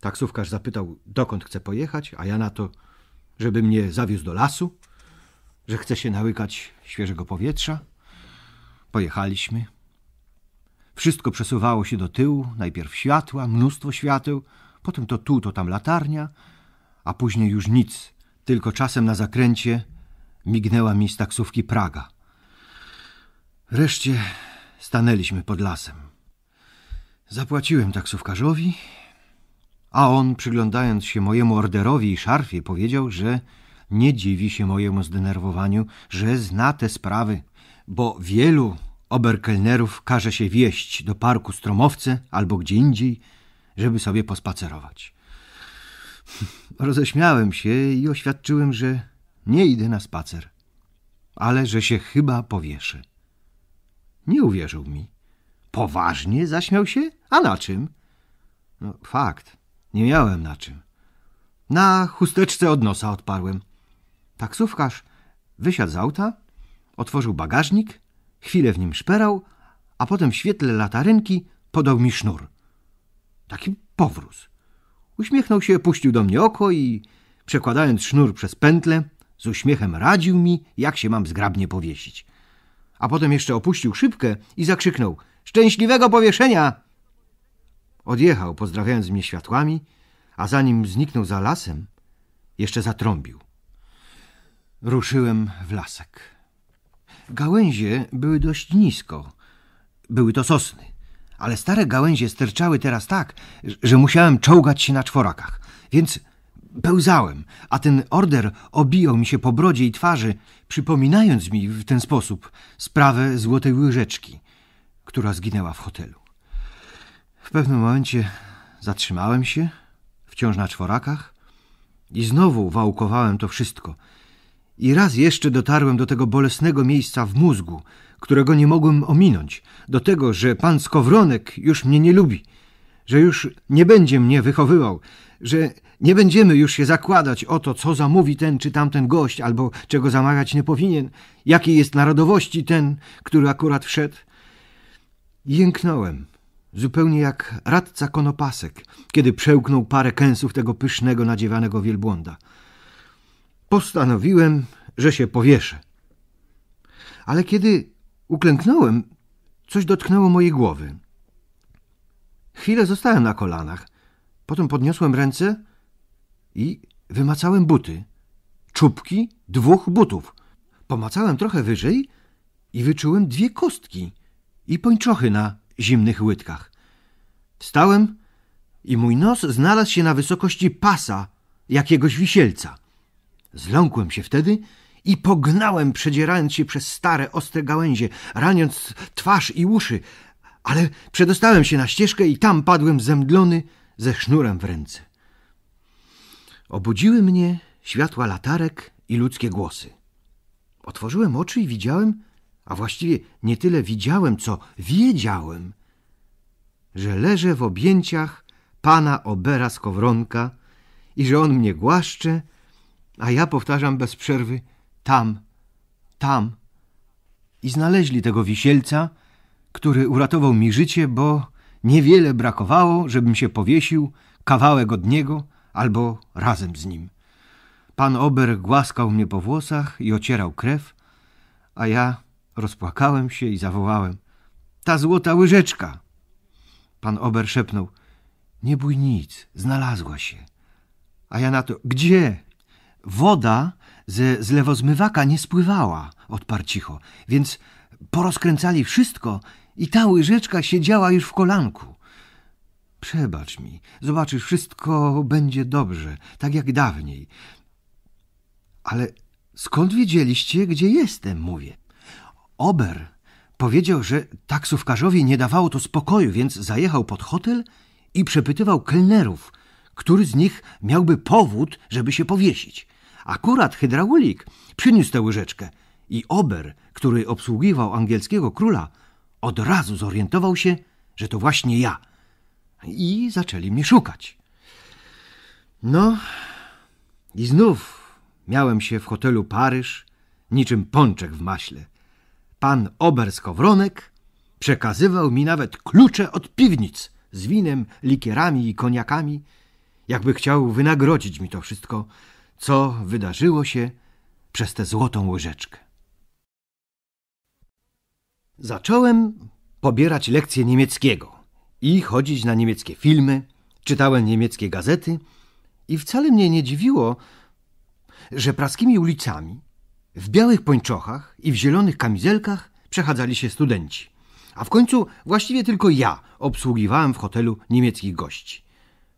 Taksówkarz zapytał, dokąd chcę pojechać, a ja na to, żeby mnie zawiózł do lasu, że chcę się nałykać świeżego powietrza. Pojechaliśmy. Wszystko przesuwało się do tyłu, najpierw światła, mnóstwo świateł, Potem to tu, to tam latarnia, a później już nic. Tylko czasem na zakręcie mignęła mi z taksówki Praga. Wreszcie stanęliśmy pod lasem. Zapłaciłem taksówkarzowi, a on, przyglądając się mojemu orderowi i szarfie, powiedział, że nie dziwi się mojemu zdenerwowaniu, że zna te sprawy, bo wielu oberkelnerów każe się wieść do parku Stromowce albo gdzie indziej, żeby sobie pospacerować. Roześmiałem się i oświadczyłem, że nie idę na spacer, ale że się chyba powieszę. Nie uwierzył mi. Poważnie zaśmiał się? A na czym? No, fakt, nie miałem na czym. Na chusteczce od nosa odparłem. Taksówkarz wysiadł z auta, otworzył bagażnik, chwilę w nim szperał, a potem w świetle latarynki podał mi sznur. Taki powróz. Uśmiechnął się, puścił do mnie oko i, przekładając sznur przez pętlę, z uśmiechem radził mi, jak się mam zgrabnie powiesić. A potem jeszcze opuścił szybkę i zakrzyknął – Szczęśliwego powieszenia! Odjechał, pozdrawiając mnie światłami, a zanim zniknął za lasem, jeszcze zatrąbił. Ruszyłem w lasek. Gałęzie były dość nisko. Były to sosny ale stare gałęzie sterczały teraz tak, że musiałem czołgać się na czworakach, więc pełzałem, a ten order obijał mi się po brodzie i twarzy, przypominając mi w ten sposób sprawę złotej łyżeczki, która zginęła w hotelu. W pewnym momencie zatrzymałem się, wciąż na czworakach, i znowu wałkowałem to wszystko. I raz jeszcze dotarłem do tego bolesnego miejsca w mózgu, którego nie mogłem ominąć, do tego, że pan Skowronek już mnie nie lubi, że już nie będzie mnie wychowywał, że nie będziemy już się zakładać o to, co zamówi ten czy tamten gość, albo czego zamawiać nie powinien, jakiej jest narodowości ten, który akurat wszedł. Jęknąłem, zupełnie jak radca konopasek, kiedy przełknął parę kęsów tego pysznego, nadziewanego wielbłąda. Postanowiłem, że się powieszę. Ale kiedy Uklęknąłem, coś dotknęło mojej głowy. Chwilę zostałem na kolanach, potem podniosłem ręce i wymacałem buty. Czubki dwóch butów. Pomacałem trochę wyżej i wyczułem dwie kostki i pończochy na zimnych łydkach. Wstałem i mój nos znalazł się na wysokości pasa jakiegoś wisielca. Zląkłem się wtedy i pognałem, przedzierając się przez stare, ostre gałęzie, raniąc twarz i uszy, ale przedostałem się na ścieżkę i tam padłem zemdlony ze sznurem w ręce. Obudziły mnie światła latarek i ludzkie głosy. Otworzyłem oczy i widziałem, a właściwie nie tyle widziałem, co wiedziałem, że leżę w objęciach pana Obera z Kowronka i że on mnie głaszcze, a ja powtarzam bez przerwy – tam, tam. I znaleźli tego wisielca, który uratował mi życie, bo niewiele brakowało, żebym się powiesił kawałek od niego albo razem z nim. Pan Ober głaskał mnie po włosach i ocierał krew, a ja rozpłakałem się i zawołałem – ta złota łyżeczka! Pan Ober szepnął – nie bój nic, znalazła się. A ja na to – gdzie? Woda ze zlewozmywaka nie spływała, odparł cicho, więc porozkręcali wszystko i ta łyżeczka siedziała już w kolanku. Przebacz mi, zobaczysz, wszystko będzie dobrze, tak jak dawniej. Ale skąd wiedzieliście, gdzie jestem, mówię. Ober powiedział, że taksówkarzowi nie dawało to spokoju, więc zajechał pod hotel i przepytywał kelnerów, który z nich miałby powód, żeby się powiesić. Akurat hydraulik przyniósł tę łyżeczkę i Ober, który obsługiwał angielskiego króla, od razu zorientował się, że to właśnie ja. I zaczęli mnie szukać. No i znów miałem się w hotelu Paryż niczym pączek w maśle. Pan Ober z Kowronek przekazywał mi nawet klucze od piwnic z winem, likierami i koniakami, jakby chciał wynagrodzić mi to wszystko co wydarzyło się przez tę złotą łyżeczkę. Zacząłem pobierać lekcje niemieckiego i chodzić na niemieckie filmy, czytałem niemieckie gazety i wcale mnie nie dziwiło, że praskimi ulicami, w białych pończochach i w zielonych kamizelkach przechadzali się studenci. A w końcu właściwie tylko ja obsługiwałem w hotelu niemieckich gości.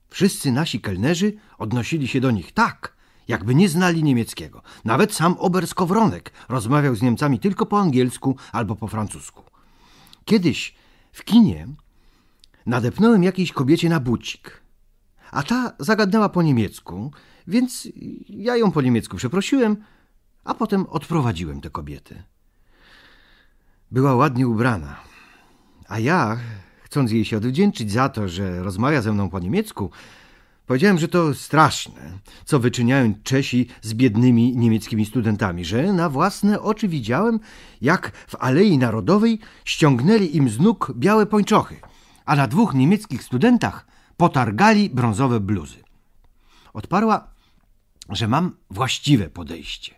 Wszyscy nasi kelnerzy odnosili się do nich tak, jakby nie znali niemieckiego. Nawet sam Oberskowronek rozmawiał z Niemcami tylko po angielsku albo po francusku. Kiedyś w kinie nadepnąłem jakiejś kobiecie na bucik, a ta zagadnęła po niemiecku, więc ja ją po niemiecku przeprosiłem, a potem odprowadziłem tę kobietę. Była ładnie ubrana, a ja, chcąc jej się odwdzięczyć za to, że rozmawia ze mną po niemiecku, Powiedziałem, że to straszne, co wyczyniają Czesi z biednymi niemieckimi studentami, że na własne oczy widziałem, jak w Alei Narodowej ściągnęli im z nóg białe pończochy, a na dwóch niemieckich studentach potargali brązowe bluzy. Odparła, że mam właściwe podejście,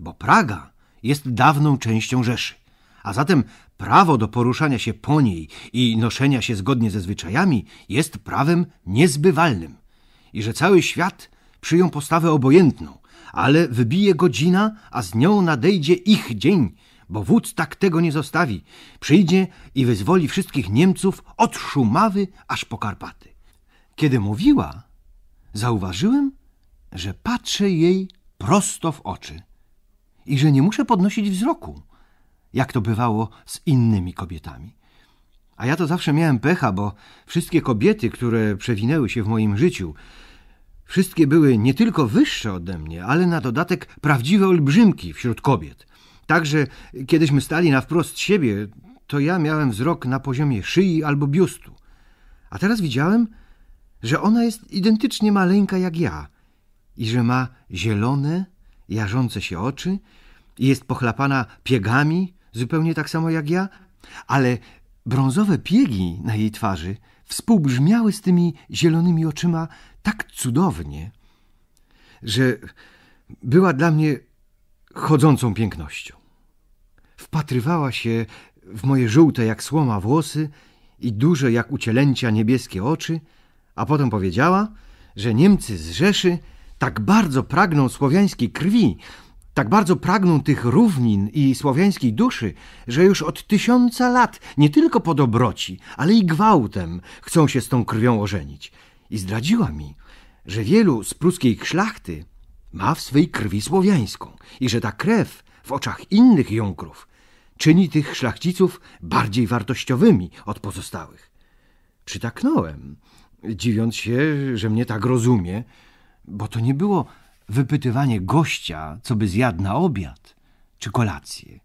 bo Praga jest dawną częścią Rzeszy, a zatem prawo do poruszania się po niej i noszenia się zgodnie ze zwyczajami jest prawem niezbywalnym i że cały świat przyjął postawę obojętną, ale wybije godzina, a z nią nadejdzie ich dzień, bo wódz tak tego nie zostawi. Przyjdzie i wyzwoli wszystkich Niemców od Szumawy aż po Karpaty. Kiedy mówiła, zauważyłem, że patrzę jej prosto w oczy i że nie muszę podnosić wzroku, jak to bywało z innymi kobietami. A ja to zawsze miałem pecha, bo wszystkie kobiety, które przewinęły się w moim życiu, wszystkie były nie tylko wyższe ode mnie, ale na dodatek prawdziwe olbrzymki wśród kobiet. Także kiedyśmy stali na wprost siebie, to ja miałem wzrok na poziomie szyi albo biustu. A teraz widziałem, że ona jest identycznie maleńka jak ja i że ma zielone, jarzące się oczy i jest pochlapana piegami, zupełnie tak samo jak ja, ale Brązowe piegi na jej twarzy współbrzmiały z tymi zielonymi oczyma tak cudownie, że była dla mnie chodzącą pięknością. Wpatrywała się w moje żółte jak słoma włosy i duże jak ucielęcia niebieskie oczy, a potem powiedziała, że Niemcy z Rzeszy tak bardzo pragną słowiańskiej krwi, tak bardzo pragną tych równin i słowiańskiej duszy, że już od tysiąca lat nie tylko po dobroci, ale i gwałtem chcą się z tą krwią ożenić. I zdradziła mi, że wielu z pruskiej szlachty ma w swej krwi słowiańską i że ta krew w oczach innych jąkrów czyni tych szlachciców bardziej wartościowymi od pozostałych. Przytaknąłem, dziwiąc się, że mnie tak rozumie, bo to nie było wypytywanie gościa, co by zjadł na obiad czy kolację.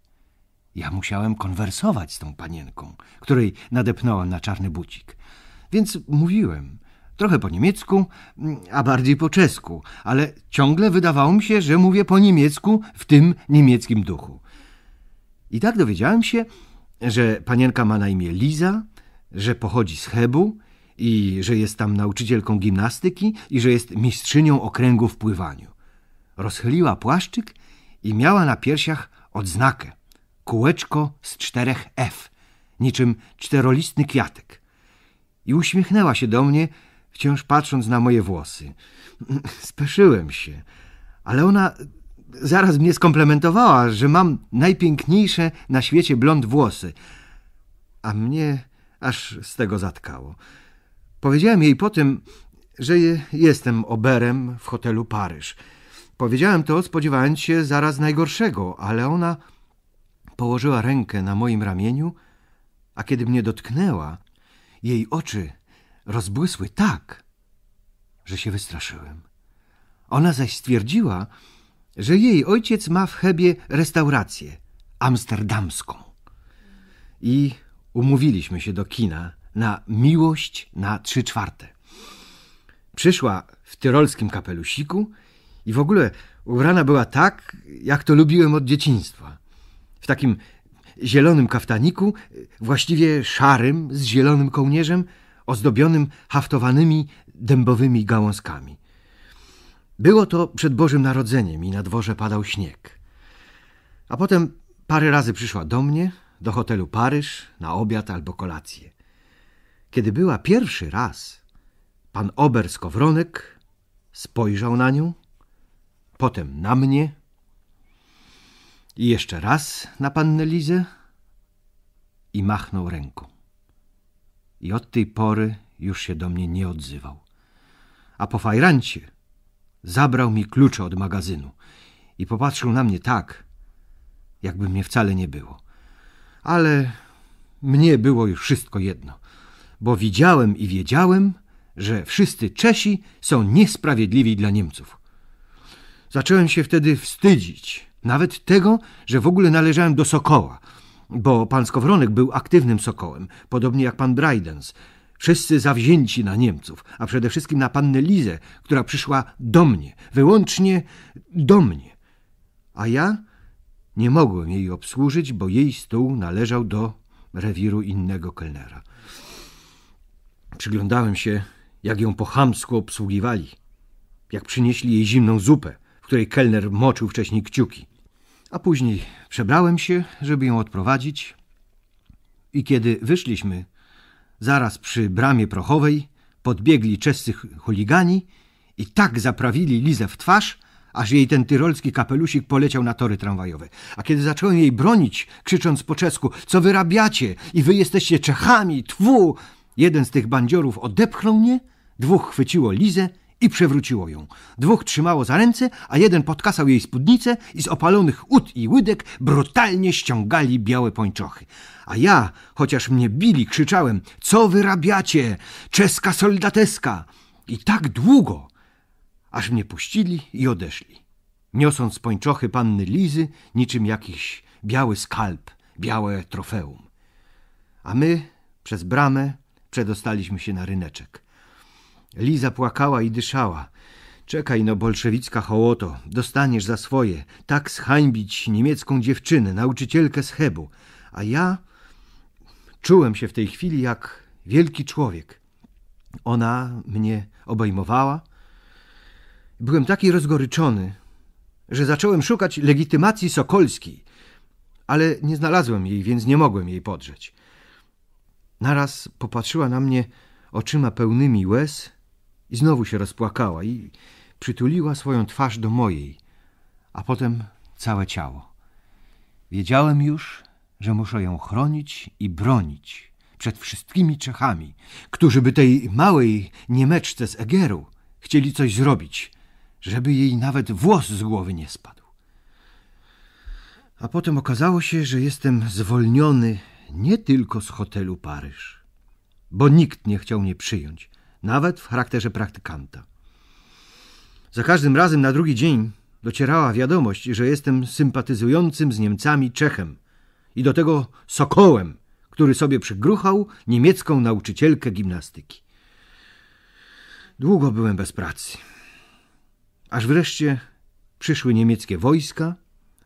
Ja musiałem konwersować z tą panienką, której nadepnąłem na czarny bucik. Więc mówiłem, trochę po niemiecku, a bardziej po czesku, ale ciągle wydawało mi się, że mówię po niemiecku w tym niemieckim duchu. I tak dowiedziałem się, że panienka ma na imię Liza, że pochodzi z Hebu i że jest tam nauczycielką gimnastyki i że jest mistrzynią okręgu w pływaniu rozchyliła płaszczyk i miała na piersiach odznakę. Kółeczko z czterech F, niczym czterolistny kwiatek. I uśmiechnęła się do mnie, wciąż patrząc na moje włosy. Speszyłem się, ale ona zaraz mnie skomplementowała, że mam najpiękniejsze na świecie blond włosy. A mnie aż z tego zatkało. Powiedziałem jej po tym, że jestem oberem w hotelu Paryż. Powiedziałem to, spodziewając się zaraz najgorszego, ale ona położyła rękę na moim ramieniu, a kiedy mnie dotknęła, jej oczy rozbłysły tak, że się wystraszyłem. Ona zaś stwierdziła, że jej ojciec ma w Hebie restaurację amsterdamską. I umówiliśmy się do kina na miłość na trzy czwarte. Przyszła w tyrolskim kapelusiku i w ogóle ubrana była tak, jak to lubiłem od dzieciństwa. W takim zielonym kaftaniku, właściwie szarym, z zielonym kołnierzem, ozdobionym haftowanymi dębowymi gałązkami. Było to przed Bożym Narodzeniem i na dworze padał śnieg. A potem parę razy przyszła do mnie, do hotelu Paryż, na obiad albo kolację. Kiedy była pierwszy raz, pan Ober Skowronek spojrzał na nią – potem na mnie i jeszcze raz na pannę Lizę i machnął ręką. I od tej pory już się do mnie nie odzywał. A po fajrancie zabrał mi klucze od magazynu i popatrzył na mnie tak, jakby mnie wcale nie było. Ale mnie było już wszystko jedno, bo widziałem i wiedziałem, że wszyscy Czesi są niesprawiedliwi dla Niemców. Zacząłem się wtedy wstydzić, nawet tego, że w ogóle należałem do Sokoła, bo pan Skowronek był aktywnym Sokołem, podobnie jak pan Brydens, Wszyscy zawzięci na Niemców, a przede wszystkim na pannę Lizę, która przyszła do mnie, wyłącznie do mnie. A ja nie mogłem jej obsłużyć, bo jej stół należał do rewiru innego kelnera. Przyglądałem się, jak ją po chamsku obsługiwali, jak przynieśli jej zimną zupę – której kelner moczył wcześniej kciuki. A później przebrałem się, żeby ją odprowadzić i kiedy wyszliśmy, zaraz przy bramie prochowej podbiegli czescy chuligani i tak zaprawili Lizę w twarz, aż jej ten tyrolski kapelusik poleciał na tory tramwajowe. A kiedy zacząłem jej bronić, krzycząc po czesku, co wyrabiacie i wy jesteście Czechami, twu, jeden z tych bandziorów odepchnął mnie, dwóch chwyciło Lizę i przewróciło ją. Dwóch trzymało za ręce, a jeden podkasał jej spódnicę i z opalonych ud i łydek brutalnie ściągali białe pończochy. A ja, chociaż mnie bili, krzyczałem, co wyrabiacie, czeska soldateska! I tak długo, aż mnie puścili i odeszli. Niosąc pończochy panny Lizy, niczym jakiś biały skalp, białe trofeum. A my przez bramę przedostaliśmy się na ryneczek. Liza płakała i dyszała. Czekaj no, bolszewicka hołoto, dostaniesz za swoje. Tak zhańbić niemiecką dziewczynę, nauczycielkę z Hebu. A ja czułem się w tej chwili jak wielki człowiek. Ona mnie obejmowała. Byłem taki rozgoryczony, że zacząłem szukać legitymacji Sokolskiej, ale nie znalazłem jej, więc nie mogłem jej podrzeć. Naraz popatrzyła na mnie oczyma pełnymi łez i znowu się rozpłakała i przytuliła swoją twarz do mojej, a potem całe ciało. Wiedziałem już, że muszę ją chronić i bronić przed wszystkimi Czechami, którzy by tej małej niemeczce z Egeru chcieli coś zrobić, żeby jej nawet włos z głowy nie spadł. A potem okazało się, że jestem zwolniony nie tylko z hotelu Paryż, bo nikt nie chciał mnie przyjąć, nawet w charakterze praktykanta. Za każdym razem na drugi dzień docierała wiadomość, że jestem sympatyzującym z Niemcami Czechem i do tego sokołem, który sobie przygruchał niemiecką nauczycielkę gimnastyki. Długo byłem bez pracy, aż wreszcie przyszły niemieckie wojska,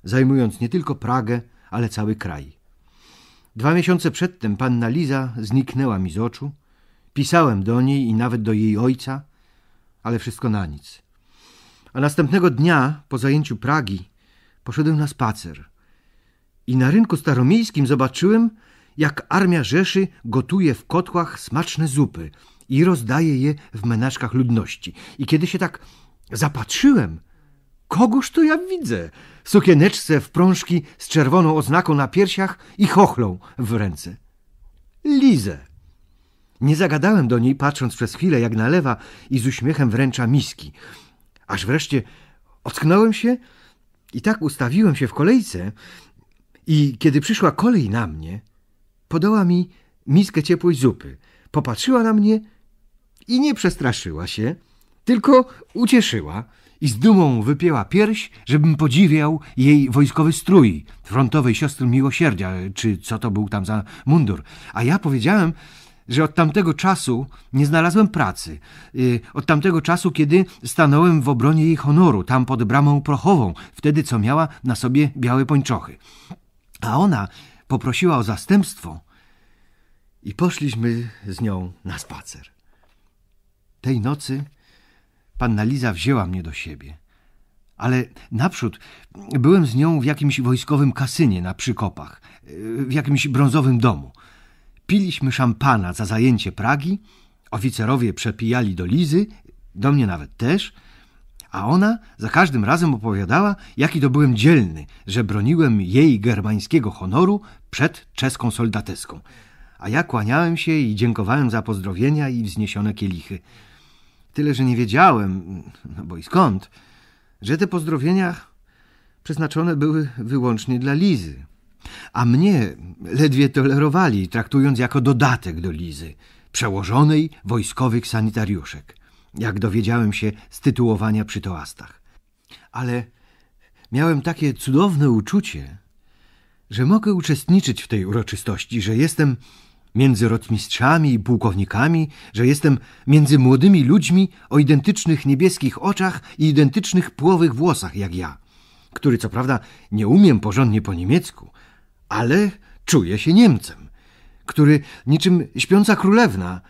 zajmując nie tylko Pragę, ale cały kraj. Dwa miesiące przedtem panna Liza zniknęła mi z oczu, Pisałem do niej i nawet do jej ojca, ale wszystko na nic. A następnego dnia, po zajęciu Pragi, poszedłem na spacer. I na rynku staromiejskim zobaczyłem, jak armia Rzeszy gotuje w kotłach smaczne zupy i rozdaje je w menaczkach ludności. I kiedy się tak zapatrzyłem, kogoż to ja widzę? Sukieneczce w prążki z czerwoną oznaką na piersiach i chochlą w ręce. Lizę. Nie zagadałem do niej, patrząc przez chwilę, jak nalewa i z uśmiechem wręcza miski. Aż wreszcie ocknąłem się i tak ustawiłem się w kolejce i kiedy przyszła kolej na mnie, podała mi miskę ciepłej zupy. Popatrzyła na mnie i nie przestraszyła się, tylko ucieszyła i z dumą wypięła pierś, żebym podziwiał jej wojskowy strój frontowej siostry miłosierdzia, czy co to był tam za mundur. A ja powiedziałem, że od tamtego czasu nie znalazłem pracy. Y, od tamtego czasu, kiedy stanąłem w obronie jej honoru, tam pod bramą prochową, wtedy co miała na sobie białe pończochy. A ona poprosiła o zastępstwo i poszliśmy z nią na spacer. Tej nocy panna Liza wzięła mnie do siebie. Ale naprzód byłem z nią w jakimś wojskowym kasynie na przykopach, y, w jakimś brązowym domu. Piliśmy szampana za zajęcie Pragi, oficerowie przepijali do Lizy, do mnie nawet też, a ona za każdym razem opowiadała, jaki to byłem dzielny, że broniłem jej germańskiego honoru przed czeską soldateską. A ja kłaniałem się i dziękowałem za pozdrowienia i wzniesione kielichy. Tyle, że nie wiedziałem, no bo i skąd, że te pozdrowienia przeznaczone były wyłącznie dla Lizy a mnie ledwie tolerowali, traktując jako dodatek do Lizy, przełożonej wojskowych sanitariuszek, jak dowiedziałem się z tytułowania przy toastach. Ale miałem takie cudowne uczucie, że mogę uczestniczyć w tej uroczystości, że jestem między rotmistrzami i pułkownikami, że jestem między młodymi ludźmi o identycznych niebieskich oczach i identycznych płowych włosach jak ja, który co prawda nie umiem porządnie po niemiecku, ale czuję się Niemcem, który niczym śpiąca królewna.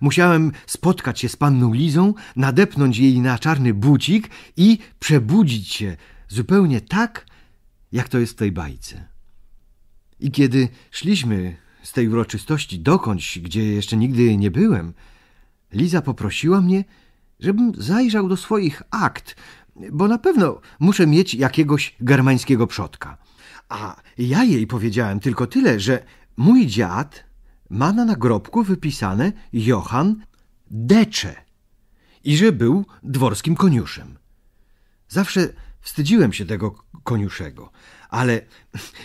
Musiałem spotkać się z panną Lizą, nadepnąć jej na czarny bucik i przebudzić się zupełnie tak, jak to jest w tej bajce. I kiedy szliśmy z tej uroczystości dokądś, gdzie jeszcze nigdy nie byłem, Liza poprosiła mnie, żebym zajrzał do swoich akt, bo na pewno muszę mieć jakiegoś germańskiego przodka. A ja jej powiedziałem tylko tyle, że mój dziad ma na nagrobku wypisane Johan Decze i że był dworskim koniuszem. Zawsze wstydziłem się tego koniuszego, ale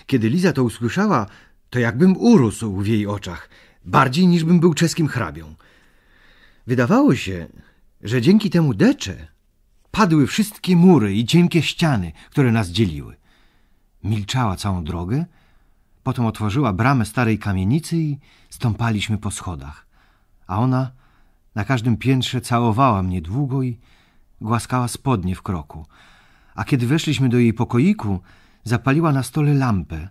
kiedy Liza to usłyszała, to jakbym urósł w jej oczach, bardziej niż bym był czeskim hrabią. Wydawało się, że dzięki temu Decze padły wszystkie mury i cienkie ściany, które nas dzieliły. Milczała całą drogę, potem otworzyła bramę starej kamienicy i stąpaliśmy po schodach. A ona na każdym piętrze całowała mnie długo i głaskała spodnie w kroku. A kiedy weszliśmy do jej pokoiku, zapaliła na stole lampę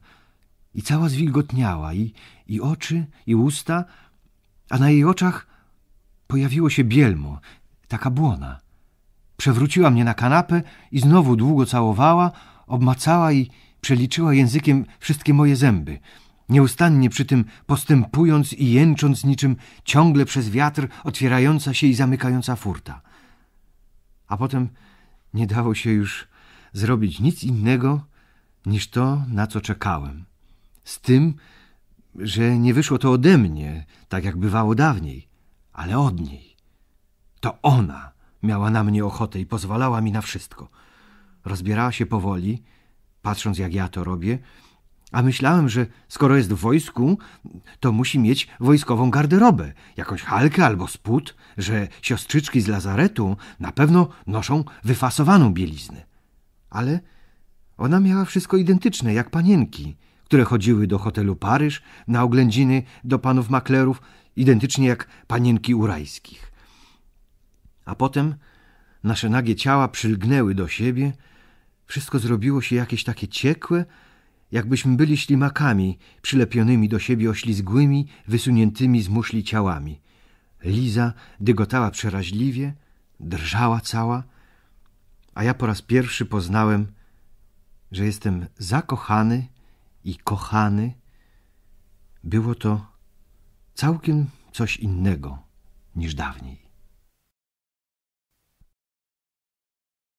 i cała zwilgotniała, i, i oczy, i usta, a na jej oczach pojawiło się bielmo, taka błona. Przewróciła mnie na kanapę i znowu długo całowała, obmacała i przeliczyła językiem wszystkie moje zęby, nieustannie przy tym postępując i jęcząc niczym ciągle przez wiatr otwierająca się i zamykająca furta. A potem nie dało się już zrobić nic innego niż to, na co czekałem. Z tym, że nie wyszło to ode mnie, tak jak bywało dawniej, ale od niej. To ona miała na mnie ochotę i pozwalała mi na wszystko. Rozbierała się powoli, patrząc jak ja to robię, a myślałem, że skoro jest w wojsku, to musi mieć wojskową garderobę, jakąś halkę albo spód, że siostrzyczki z lazaretu na pewno noszą wyfasowaną bieliznę. Ale ona miała wszystko identyczne, jak panienki, które chodziły do hotelu Paryż na oględziny do panów maklerów, identycznie jak panienki urajskich. A potem nasze nagie ciała przylgnęły do siebie – wszystko zrobiło się jakieś takie ciekłe, jakbyśmy byli ślimakami przylepionymi do siebie oślizgłymi, wysuniętymi z muszli ciałami. Liza dygotała przeraźliwie, drżała cała, a ja po raz pierwszy poznałem, że jestem zakochany i kochany. Było to całkiem coś innego niż dawniej.